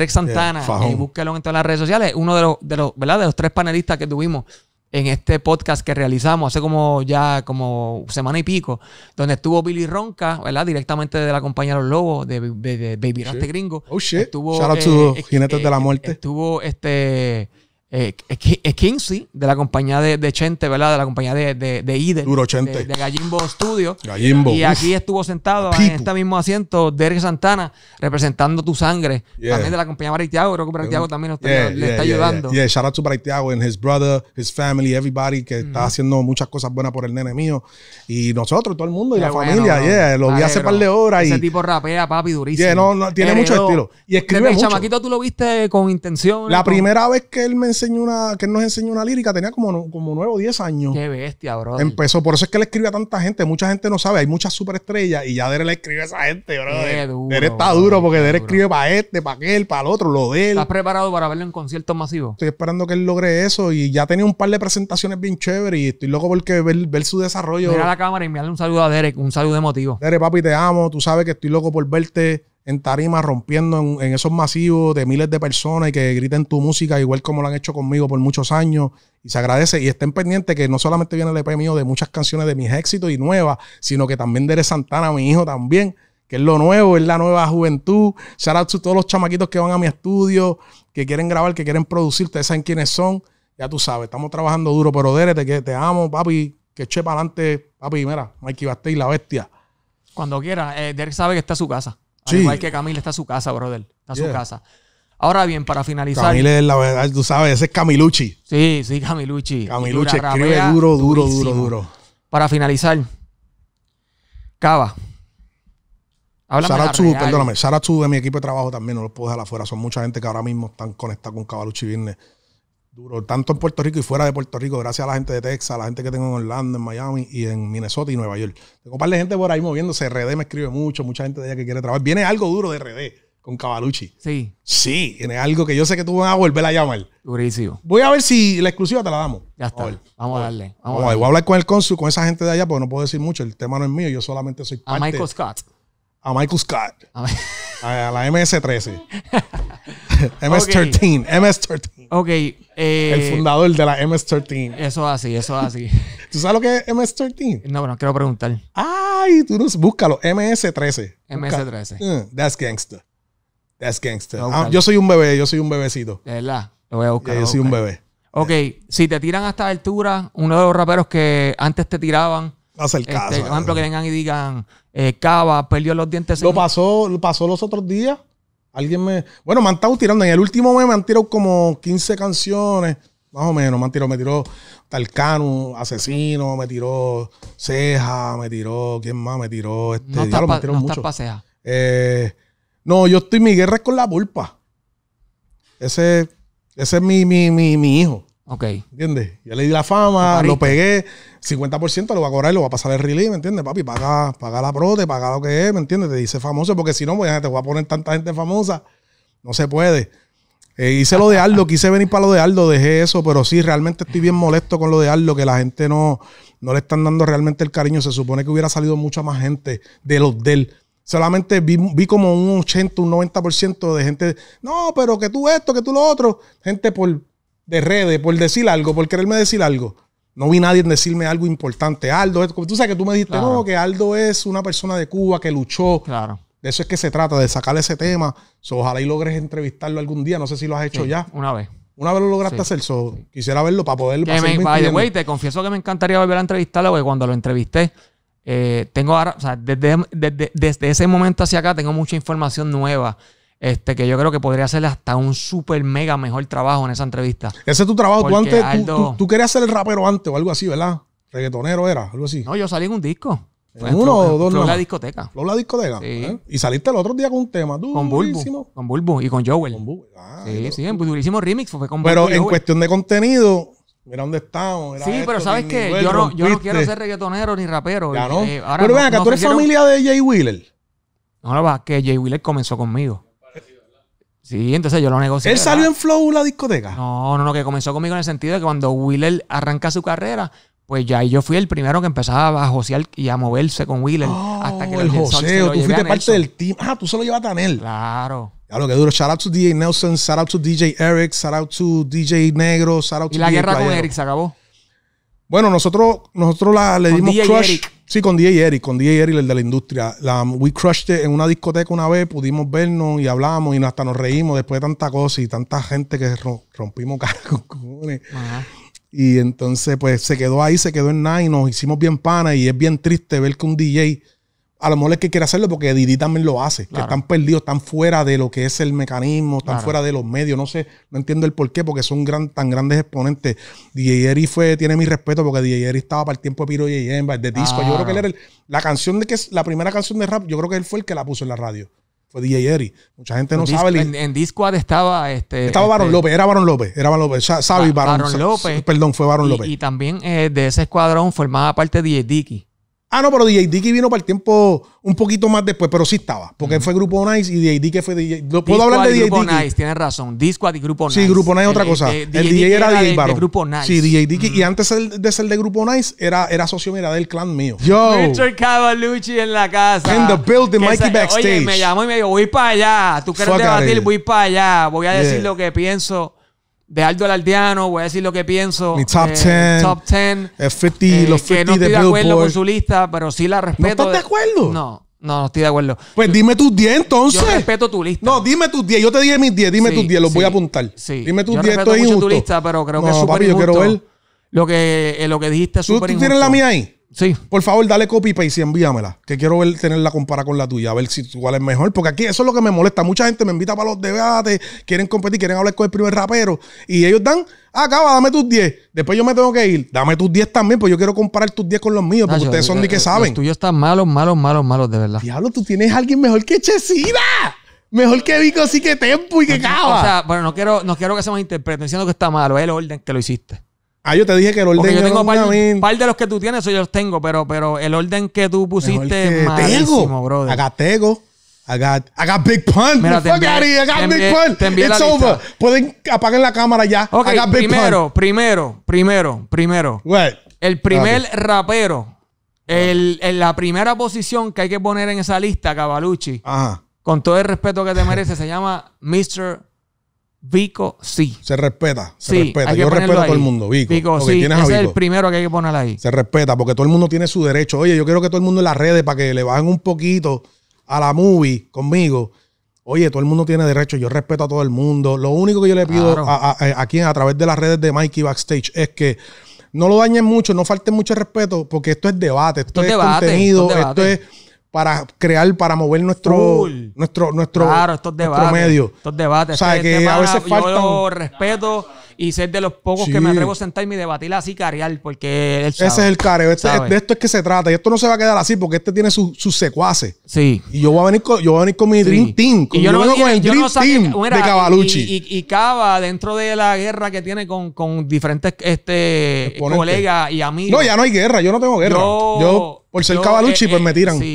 Santana. Y búsquelo en todas las redes sociales. Uno de los, ¿verdad? De los tres panelistas que tuvimos en este podcast que realizamos hace como ya como semana y pico, donde estuvo Billy Ronca, ¿verdad? Directamente de la compañía Los Lobos, de, Baby Raste Gringo. Oh shit. Shout out eh, to eh, de la eh, Muerte. Estuvo este eh, Kingsley, de la compañía de, de, Chente, ¿verdad? De la compañía de, de, de De, Gallimbo Studio. Y aquí estuvo sentado en este mismo asiento Derek Santana, representando tu sangre. También de la compañía Baritiago. Creo que Baritiago también le está ayudando. Yeah, shout out to Baritiago and his brother, his family, everybody que está haciendo muchas cosas buenas por el nene mío. Y nosotros, todo el mundo y la familia. No, yeah, lo vi hace par de horas. Ese tipo rapea, papi, durísimo. Yeah, no, tiene mucho estilo. Y escribe mucho. el chamaquito tú lo viste con intención. La primera vez que él me enseñó una, que nos enseñó una lírica tenía como, como 9 o 10 años. Qué bestia, bro. Empezó, por eso es que le escribe a tanta gente. Mucha gente no sabe, hay muchas superestrellas y ya Dere le escribe a esa gente, bro. Qué Dere está duro porque Dere escribe para este, para aquel, para el otro, lo de él. ¿Estás preparado para verlo en conciertos masivos? Estoy esperando que él logre eso y ya tenía un par de presentaciones bien chéveres y estoy loco porque ver, ver su desarrollo. Mira la cámara y enviarle un saludo a Derek, un saludo emotivo. Derek, papi, te amo, tú sabes que estoy loco por verte en tarima rompiendo en, esos masivos de miles de personas y que griten tu música, igual como lo han hecho conmigo por muchos años. Y se agradece. Y estén pendientes que no solamente viene el EP mío de muchas canciones de mis éxitos y nuevas, sino que también de Santana, mi hijo también, que es lo nuevo, es la nueva juventud. todos los chamaquitos que van a mi estudio, que quieren grabar, que quieren producir. Ustedes saben quiénes son. Ya tú sabes, estamos trabajando duro, pero dérete que te amo, papi. Que eche para adelante, papi. Mira, Mikey Basté la bestia. Cuando quiera. Eh, Derek sabe que está a su casa igual que Camila está a su casa, brother. Está a su casa. Ahora bien, para finalizar. Camila es la verdad, tú sabes, ese es Camilucci. Sí, sí, Camiluchi Camiluchi escribe duro, duro, duro, duro. Para finalizar, Cava. Saratsu, perdóname, Chu de mi equipo de trabajo también, no los puedo dejar afuera. Son mucha gente que ahora mismo están conectados con Cavalucci Business duro, tanto en Puerto Rico y fuera de Puerto Rico, gracias a la gente de Texas, a la gente que tengo en Orlando, en Miami y en Minnesota y Nueva York. Tengo un par de gente por ahí moviéndose, RD me escribe mucho, mucha gente de allá que quiere trabajar. Viene algo duro de RD con Cavalucci. Sí. Sí, tiene algo que yo sé que tú vas a volver a llamar. Durísimo. Voy a ver si la exclusiva te la damos. Ya está. Vamos a, darle. Vamos, a Voy a hablar con el consul, con esa gente de allá, porque no puedo decir mucho. El tema no es mío, yo solamente soy parte. A Michael Scott a Michael Scott. A, la MS-13. MS-13. MS-13. Ok. Eh, el fundador de la MS-13. Eso así, eso así. ¿Tú sabes lo que es MS-13? No, no quiero preguntar. Ay, tú no... Búscalo. MS-13. MS-13. Mm, that's gangster. That's gangster. Ah, yo soy un bebé, yo soy un bebecito. De verdad. Lo voy a buscar. yo soy un bebé. Ok, si te tiran a esta altura, uno de los raperos que antes te tiraban. No hace este, por ejemplo, que eh. vengan y digan, eh, Cava perdió los dientes. Lo pasó, lo pasó los otros días. Alguien me. Bueno, me han estado tirando. En el último mes me han tirado como 15 canciones. Más o menos, me han tirado, me tiró Talcano, Asesino, me tiró Ceja, me tiró, ¿quién más? Me tiró No yo estoy, mi guerra es con la pulpa. Ese, ese es mi, mi, mi, mi hijo. Ok. ¿Entiendes? Yo le di la fama, lo pegué, 50% lo va a cobrar y lo va a pasar el release, ¿me entiendes? Papi, paga, paga la prote, paga lo que es, ¿me entiendes? Te dice famoso, porque si no, pues, te voy a poner tanta gente famosa. No se puede. Eh, hice lo de Aldo, quise venir para lo de Aldo, dejé eso, pero sí, realmente estoy bien molesto con lo de Aldo, que la gente no, no le están dando realmente el cariño. Se supone que hubiera salido mucha más gente de los de él. Solamente vi, vi como un 80, un 90% de gente, no, pero que tú esto, que tú lo otro. Gente por de redes por decir algo, por quererme decir algo. No vi nadie en decirme algo importante. Aldo, tú sabes que tú me dijiste, no, que Aldo es una persona de Cuba que luchó. Claro. De eso es que se trata, de sacar ese tema. So, ojalá y logres entrevistarlo algún día. No sé si lo has hecho ya. Una vez. Una vez lo lograste hacer. So, Quisiera verlo para poder... By the way, te confieso que me encantaría volver a entrevistarlo porque cuando lo entrevisté, eh, tengo ahora, o sea, desde, desde ese momento hacia acá tengo mucha información nueva. Este, que yo creo que podría hacer hasta un super mega mejor trabajo en esa entrevista. Ese es tu trabajo. Tú, antes, tú, querías ser el rapero antes o algo así, ¿verdad? Reggaetonero era, algo así. No, yo salí en un disco. En uno o dos. En la discoteca. ¿En la discoteca. Y saliste el otro día con un tema. Durísimo. Con Bulbo. Con Bulbo y con Joel. Con Bulbo. Ah, sí, sí, en durísimo remix fue con Pero en cuestión de contenido, mira dónde estamos. sí, pero sabes que yo, no, yo no, quiero ser reggaetonero ni rapero. Ya no. Eh, pero no, que tú eres familia de Jay Wheeler. No, lo vas que Jay Wheeler comenzó conmigo. Sí, entonces yo lo negocié. ¿Él salió en Flow la discoteca? No, no, no, que comenzó conmigo en el sentido de que cuando Willer arranca su carrera, pues ya yo fui el primero que empezaba a josear y a moverse con Wheeler. Oh, hasta que el joseo, tú fuiste parte del team. Ah, tú solo llevaste a él. Claro. Ya lo que duro. Shout out to DJ Nelson, shout out to DJ Eric, shout out to DJ Negro, shout out to ¿Y la guerra con Eric se acabó? Bueno, nosotros, nosotros la, le dimos crush. Sí, con DJ Eric, con DJ Eric, el de la industria. La, um, We Crushed en una discoteca una vez, pudimos vernos y hablamos y hasta nos reímos después de tanta cosa y tanta gente que rompimos cargos. Y entonces, pues se quedó ahí, se quedó en nada y nos hicimos bien pana. Y es bien triste ver que un DJ a lo mejor es que quiere hacerlo porque Didi también lo hace. Que están perdidos, están fuera de lo que es el mecanismo, están fuera de los medios. No sé, no entiendo el por qué, porque son tan grandes exponentes. DJ Eri fue, tiene mi respeto porque DJ Eri estaba para el tiempo de Piro y Yemba, de disco. Yo creo que él ah. era el, la canción de que es la primera canción de rap, yo creo que él fue el que la puso en la radio. Fue DJ Eri. Mucha gente no sabe. en, Disco Discord estaba este. Estaba Baron López, este era Baron López, era Barón López. Perdón, fue Baron López. Y también eh, de ese escuadrón formaba parte DJ Dicky. Ah, no, pero DJ Dicky vino para el tiempo un poquito más después, pero sí estaba. Porque él fue Grupo Nice y DJ Dicky fue DJ. ¿Puedo hablar de DJ Grupo Nice, tienes razón. Disco eh, eh, y Grupo Nice. Sí, Grupo Nice es otra cosa. El, DJ, era, DJ Grupo Nice. Sí, DJ Dicky. Y antes de ser de Grupo Nice, era, era socio, era del clan mío. Yo. Richard Cavalucci en la casa. ¡En the building, Mikey backstage. Oye, me llamó y me dijo, voy para allá. Tú quieres debatir, voy para allá. Voy a decir lo que pienso de Aldo Aldeano, voy a decir lo que pienso. Mi top 10. Eh, top 10. Eh, 50, eh, los 50 que no estoy de, acuerdo con su lista, pero sí la respeto. ¿No estás de, acuerdo? No, no, estoy de acuerdo. Pues dime tus 10 entonces. Yo respeto tu lista. No, dime tus 10. Yo te dije mis 10. Dime tus 10. Los voy a apuntar. Sí. Dime tus 10. Esto es injusto. tu lista, pero creo no, que es súper injusto. yo quiero ver. Lo que, eh, lo que dijiste es súper injusto. ¿Tú tienes la mía ahí? Sí. Por favor, dale copy paste y envíamela. Que quiero ver, tenerla comparada con la tuya, a ver si cuál es mejor. Porque aquí eso es lo que me molesta. Mucha gente me invita para los debates, quieren competir, quieren hablar con el primer rapero. Y ellos dan, acaba, dame tus 10. Después yo me tengo que ir. Dame tus 10 también, pues yo quiero comparar tus 10 con los míos, porque ustedes son eh, ni que eh, saben. Los yo están malos, malos, malos, malos, de verdad. Diablo, tú tienes a alguien mejor que Chesina. Mejor que Vico, sí que Tempo y que Cava. O sea, bueno, no quiero, no quiero que se interpreten. diciendo que está malo, es el orden que lo hiciste. Ah, yo te dije que el orden. Porque yo tengo un par, de los que tú tienes, eso yo los tengo, pero, pero el orden que tú pusiste es malísimo, brother. Agatego. I got, I got big pun. Mira, out I got big pun. Te It's over. Lista. Pueden apagar la cámara ya. I got big primero, primero, primero, primero, What? El primer rapero. El, la primera posición que hay que poner en esa lista, Cavalucci. Ajá. Con todo el respeto que te merece, se llama Mr. Vico sí. Se respeta, se respeta. Yo respeto a todo el mundo, Vico. Vico sí, es el primero que hay que poner ahí. Se respeta, porque todo el mundo tiene su derecho. Oye, yo quiero que todo el mundo en las redes para que le bajen un poquito a la movie conmigo. Oye, todo el mundo tiene derecho, yo respeto a todo el mundo. Lo único que yo le pido a, eh, quien a través de las redes de Mikey Backstage es que no lo dañen mucho, no falten mucho respeto, porque esto es debate, esto, es contenido, esto es para crear, para mover nuestro, nuestro, nuestro, claro, estos debates, nuestro medio. Estos debates. O sea, este que a veces faltan... Yo respeto y ser de los pocos que me atrevo a sentarme y debatir así, carear, porque Ese es el careo. Este de esto es que se trata. Y esto no se va a quedar así porque este tiene sus su secuaces. Sí. Y yo voy a venir con, yo voy a venir con mi Dream Team. Con, y yo, no vengo con el Dream Team de Cavalucci. Y, y, Cava, dentro de la guerra que tiene con, con diferentes este, colegas y amigos. No, ya no hay guerra. Yo no tengo guerra. yo por ser cabaluchi, eh, pues me eh, tiran.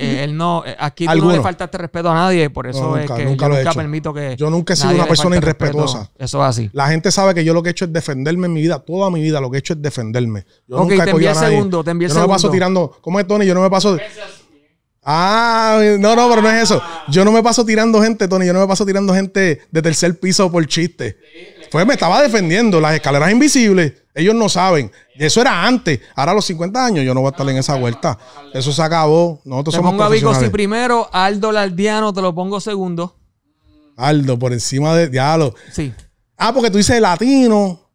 Eh, él no. Aquí tú no le faltaste respeto a nadie, por eso es que nunca yo nunca he permito que. Yo nunca he sido una persona irrespetuosa. Eso es así. La gente sabe que yo lo que he hecho es defenderme en mi vida, toda mi vida lo que he hecho es defenderme. Yo nunca he cogido a nadie. Segundo, te yo no me paso tirando. ¿Cómo es Tony? Yo no me paso. Ah, no, no, pero no es eso. Yo no me paso tirando gente, Tony. Yo no me paso tirando gente de tercer piso por chiste. Pues me estaba defendiendo. Las escaleras invisibles. Ellos no saben. Eso era antes. Ahora a los 50 años yo no voy a estar en esa vuelta. Eso se acabó. Nosotros somos pongo a Vico si primero, Aldo Lardiano te lo pongo segundo. Aldo, por encima de diablo. Sí. Ah, porque tú dices latino.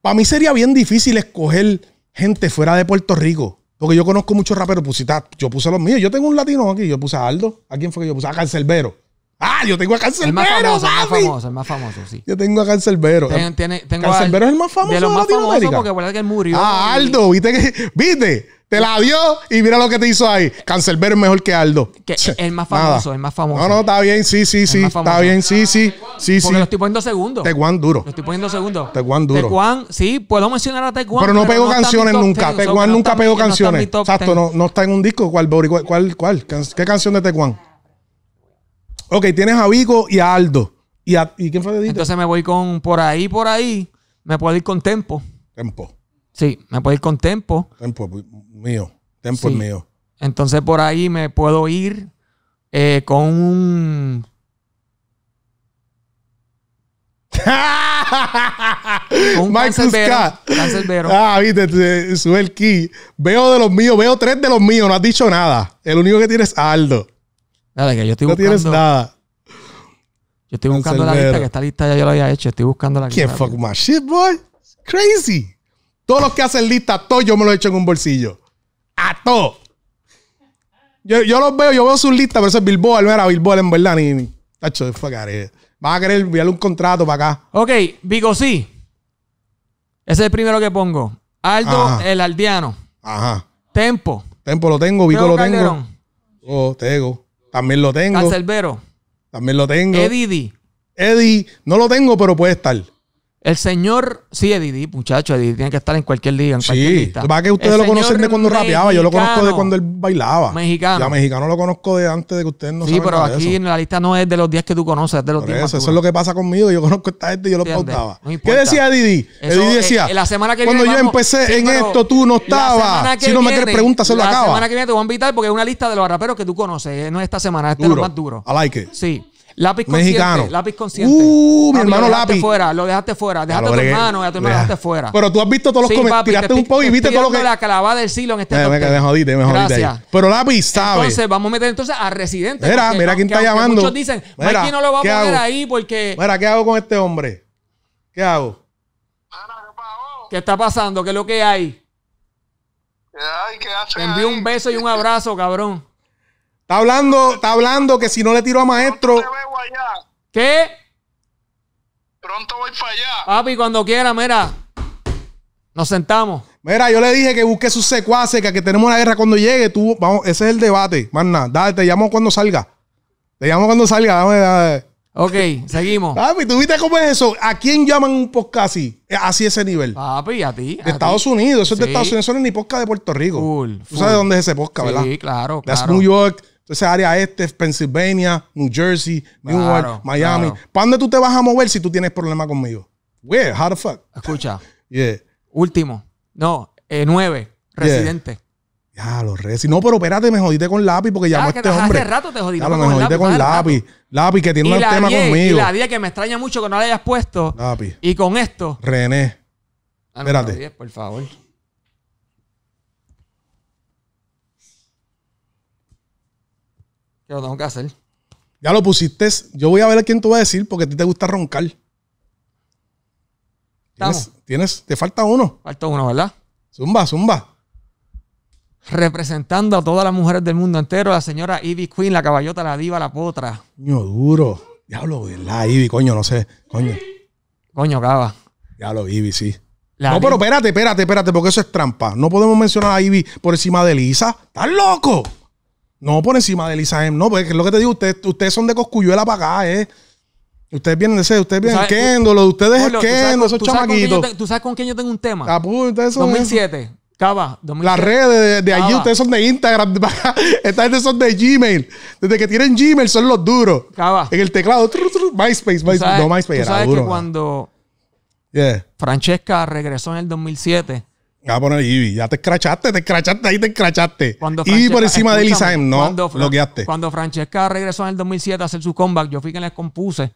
Para mí sería bien difícil escoger gente fuera de Puerto Rico. Porque yo conozco muchos raperos. Pues, yo puse los míos. Yo tengo un latino aquí. Yo puse a Aldo. ¿A quién fue que yo puse? A Cancelbero. Ah, yo tengo a Cancelbero, el más famoso, El más famoso, el más famoso, sí. Yo tengo a Cancelbero. ¿Cancelbero es el más famoso de, los más Famoso porque verdad que él murió. Ah, Aldo, ¿viste? Que, ¿Viste? Te la dio y mira lo que te hizo ahí. Cancelbero es mejor que Aldo. el más famoso, el más famoso. No, no, está bien, sí, sí, sí. Está bien, sí, sí. sí, sí. Porque lo estoy poniendo segundo. Tecuan duro. Lo estoy poniendo segundo. Tecuan duro. Tecuan, sí, puedo mencionar a Tecuan. Pero no pegó canciones nunca. Tecuan nunca pegó canciones. Exacto, no, está en un disco. ¿Cuál, ¿Cuál? ¿Qué canción de Tecuan? Ok, tienes a Vigo y a Aldo. ¿Y, quién fue de Entonces me voy con por ahí, por ahí. Me puedo ir con Tempo. Tempo. Sí, me puedo ir con Tempo. Tempo pues, mío. Tempo es mío. Entonces por ahí me puedo ir eh, con un un Ah, viste, sube el key. Veo de los míos, veo tres de los míos, no has dicho nada. El único que tienes es Aldo. Dale, que yo estoy no buscando. No tienes nada. Yo estoy buscando la lista, que esta lista ya yo la había hecho. Estoy buscando la ¿Qué fuck my shit, boy. crazy. Todos los que hacen lista, a todos yo me lo he hecho en un bolsillo. A todos. Yo, yo, los veo, yo veo sus listas, pero eso es Bilboa, no era billboard en verdad, ni. tacho, de fuck Vas a querer enviarle un contrato para acá. Ok, Vigo sí. Ese es el primero que pongo. Aldo el Aldeano. Ajá. Tempo. Tempo lo tengo, Vigo lo tengo. Oh, tengo. También lo tengo. Cancelbero. También lo tengo. Eddie. Eddie, no lo tengo, pero puede estar. El señor, sí, Edidi, muchacho, Eddie tiene que estar en cualquier día, En cualquier lista. Va que ustedes lo conocen de cuando rapeaba, yo lo conozco de cuando él bailaba. Mexicano. Ya mexicano lo conozco de antes de que ustedes no Sí, pero aquí de la lista no es de los días que tú conoces, es de los 10. Eso, eso es lo que pasa conmigo, yo conozco esta gente y yo lo pautaba. ¿Qué decía Edidi? Edidi decía, eh, eh, cuando yo empecé en esto tú no estabas. Si no me se lo acaba. La semana que viene te voy a invitar porque es una lista de los raperos que tú conoces, eh, no es esta semana, este es lo más duro. A like Sí. Lápiz consciente. Lápiz consciente. Uh, mi hermano lo lápiz. fuera, lo dejaste fuera. Dejaste tu hermano, a tu hermano dejaste fuera. Pero tú has visto todos los comentarios. Tiraste un poco y viste todo lo que. la clavada del silo en este me, Pero lápiz sabe. Entonces, vamos a meter entonces a residente. Mira, mira quién está llamando. Muchos dicen, mira, quién no lo va a poner ahí porque. Mira, ¿qué hago con este hombre? ¿Qué hago? ¿Qué está pasando? ¿Qué es lo que hay? ¿Qué ¿Qué Te envío un beso y un abrazo, cabrón. Está hablando, está hablando que si no le tiro a maestro. ¿Qué? Pronto voy para allá. Papi, cuando quiera, mira. Nos sentamos. Mira, yo le dije que busque sus secuaces, que, que tenemos una guerra cuando llegue. Tú, vamos, ese es el debate. Marna, dale, te llamo cuando salga. Te llamo cuando salga. Dame, Ok, seguimos. Papi, ¿tú viste cómo es eso? ¿A quién llaman un podcast así? Eh, así ese nivel. Papi, a ti. De Estados Unidos. Eso es de Estados Unidos. Eso no es ni podcast de Puerto Rico. Tú sabes dónde es ese podcast, ¿verdad? Sí, claro, claro. New York. Entonces, área este, Pennsylvania, New Jersey, New York, Miami. ¿Para dónde tú te vas a mover si tú tienes problemas conmigo? Where? How the fuck? Escucha. yeah. Último. No, eh, nueve. Residente. Ya, los residentes. No, pero espérate, me jodiste con lápiz porque llamó este hombre. Hace rato te jodí. Ya, me jodiste con lápiz. Lápiz, que tiene un tema conmigo. Y la 10 que me extraña mucho que no la hayas puesto. Lápiz. Y con esto. René. Ah, espérate. por favor. lo tengo que hacer. Ya lo pusiste. Yo voy a ver a quién te vas a decir porque a ti te gusta roncar. ¿Tienes, te falta uno. Falta uno, ¿verdad? Zumba, zumba. Representando a todas las mujeres del mundo entero, la señora Ivy Queen, la caballota, la diva, la potra. Coño, duro. Diablo, ¿verdad? Ivy, coño, no sé. Coño. Coño, cava. Diablo, Ivy, sí. no, pero espérate, espérate, espérate, porque eso es trampa. No podemos mencionar a Ivy por encima de Lisa. ¡Estás loco! No por encima de M. no, porque es lo que te digo, ustedes, ustedes son de Coscuyuela para acá, ¿eh? Ustedes vienen de ese, ustedes vienen Kendolo, ustedes es Kendolo, esos chamaquitos. ¿Tú sabes con quién yo tengo un tema? ustedes son 2007. Caba. Cava, 2007. Las redes de, allí, ustedes son de Instagram. Estas gente son de Gmail. Desde que tienen Gmail son los duros. Cava. En el teclado. MySpace, MySpace. no, MySpace tú sabes que cuando Francesca regresó en el 2007, Voy a poner Ivy. Ya te escrachaste, te escrachaste, ahí te escrachaste. Y por encima de M, no, cuando Cuando Francesca regresó en el 2007 a hacer su comeback, yo fui quien les compuse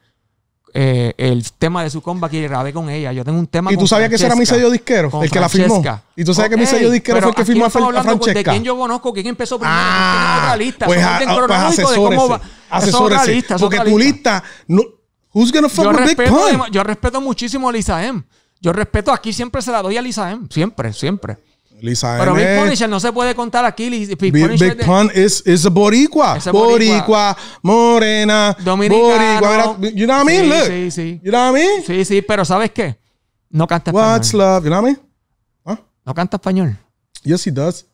eh, el tema de su comeback y grabé con ella. Yo tengo un tema ¿Y tú sabías que ese era mi sello disquero? El que la firmó. ¿Y tú sabes que mi sello disquero fue el que firmó a, Francesca? ¿De quién yo conozco? ¿Quién empezó primero? Ah, lista. Pues, pues asesórese, Porque tu lista... who's yo, respeto, muchísimo a M yo respeto, aquí siempre se la doy a Lisa M. Siempre, siempre. Lisa Pero Big Punisher no se puede contar aquí. Big, Pun es is, boricua. boricua. morena, Dominicano. boricua. You know what I mean? Sí, Look. Sí, You know what I mean? Sí, sí, pero ¿sabes qué? No canta español. What's love? You know what I mean? No canta español. Yes, he does.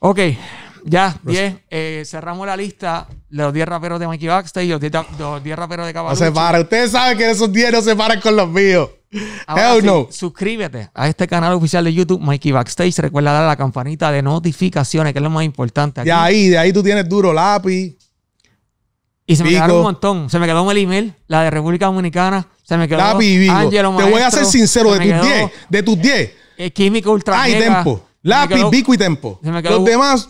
Ok, ya, 10. Pues- eh, cerramos la lista. Los 10 raperos de Mikey y los 10 raperos de Caballo. No se para. Ustedes saben que esos 10 no se paran con los míos. Ahora suscríbete a este canal oficial de YouTube, Mikey Backstage. Recuerda darle a la campanita de notificaciones, que es lo más importante. Aquí. De ahí, de ahí tú tienes duro lápiz. Y se me quedaron un montón. Se me quedó el email, la de República Dominicana. Se me quedó lápiz, Te voy a ser sincero, de tus 10, de tus 10. Químico Ultra. Ay, Tempo. Lápiz, Vico y Tempo. Los demás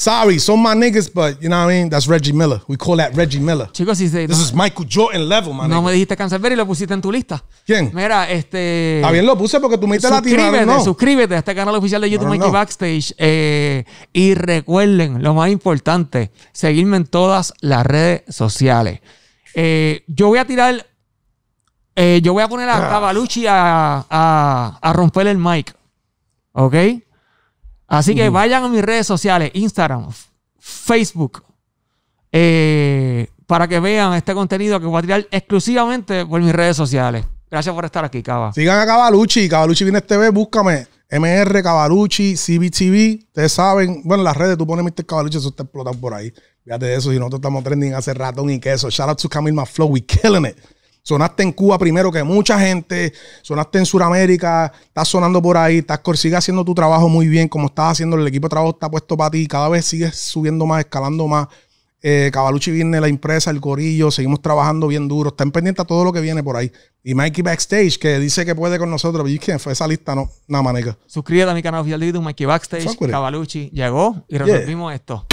Sorry, son my niggas, but you know what I mean? That's Reggie Miller. We call that Reggie Miller. Chicos, si se, This is Michael Jordan level, man. No me dijiste Cancelberry y lo pusiste en tu lista. ¿Quién? Mira, este. Está bien, lo puse porque tú me diste la tirada. No. Suscríbete a este canal oficial de YouTube, Mikey Backstage. Eh, y recuerden, lo más importante, seguirme en todas las redes sociales. Eh, yo voy a tirar. Eh, yo voy a poner a Cavalucci ah. a, a, a romper el mic. ¿Ok? Así que vayan a mis redes sociales, Instagram, Facebook, eh, para que vean este contenido que voy a tirar exclusivamente por mis redes sociales. Gracias por estar aquí, Cava. Sigan a Cavalucci, Cavalucci Vines TV, búscame. MR, Cavalucci, CBTV, ustedes saben, bueno, las redes, tú pones Mr. Cavalucci, eso está explotando por ahí. Fíjate de eso, si nosotros estamos trending hace rato, ni queso. Shout out to Camil Flow, we killing it. Sonaste en Cuba primero que mucha gente, sonaste en Sudamérica, estás sonando por ahí, estás sigue haciendo tu trabajo muy bien, como estás haciendo, el equipo de trabajo está puesto para ti, cada vez sigues subiendo más, escalando más. Eh, Cabalucci viene la empresa, el corillo, seguimos trabajando bien duro, están pendientes a todo lo que viene por ahí. Y Mikey Backstage, que dice que puede con nosotros, ¿quién fue esa lista? No, nada, manega. Suscríbete a mi canal oficial Mikey Backstage, Cabalucci, llegó y resolvimos esto.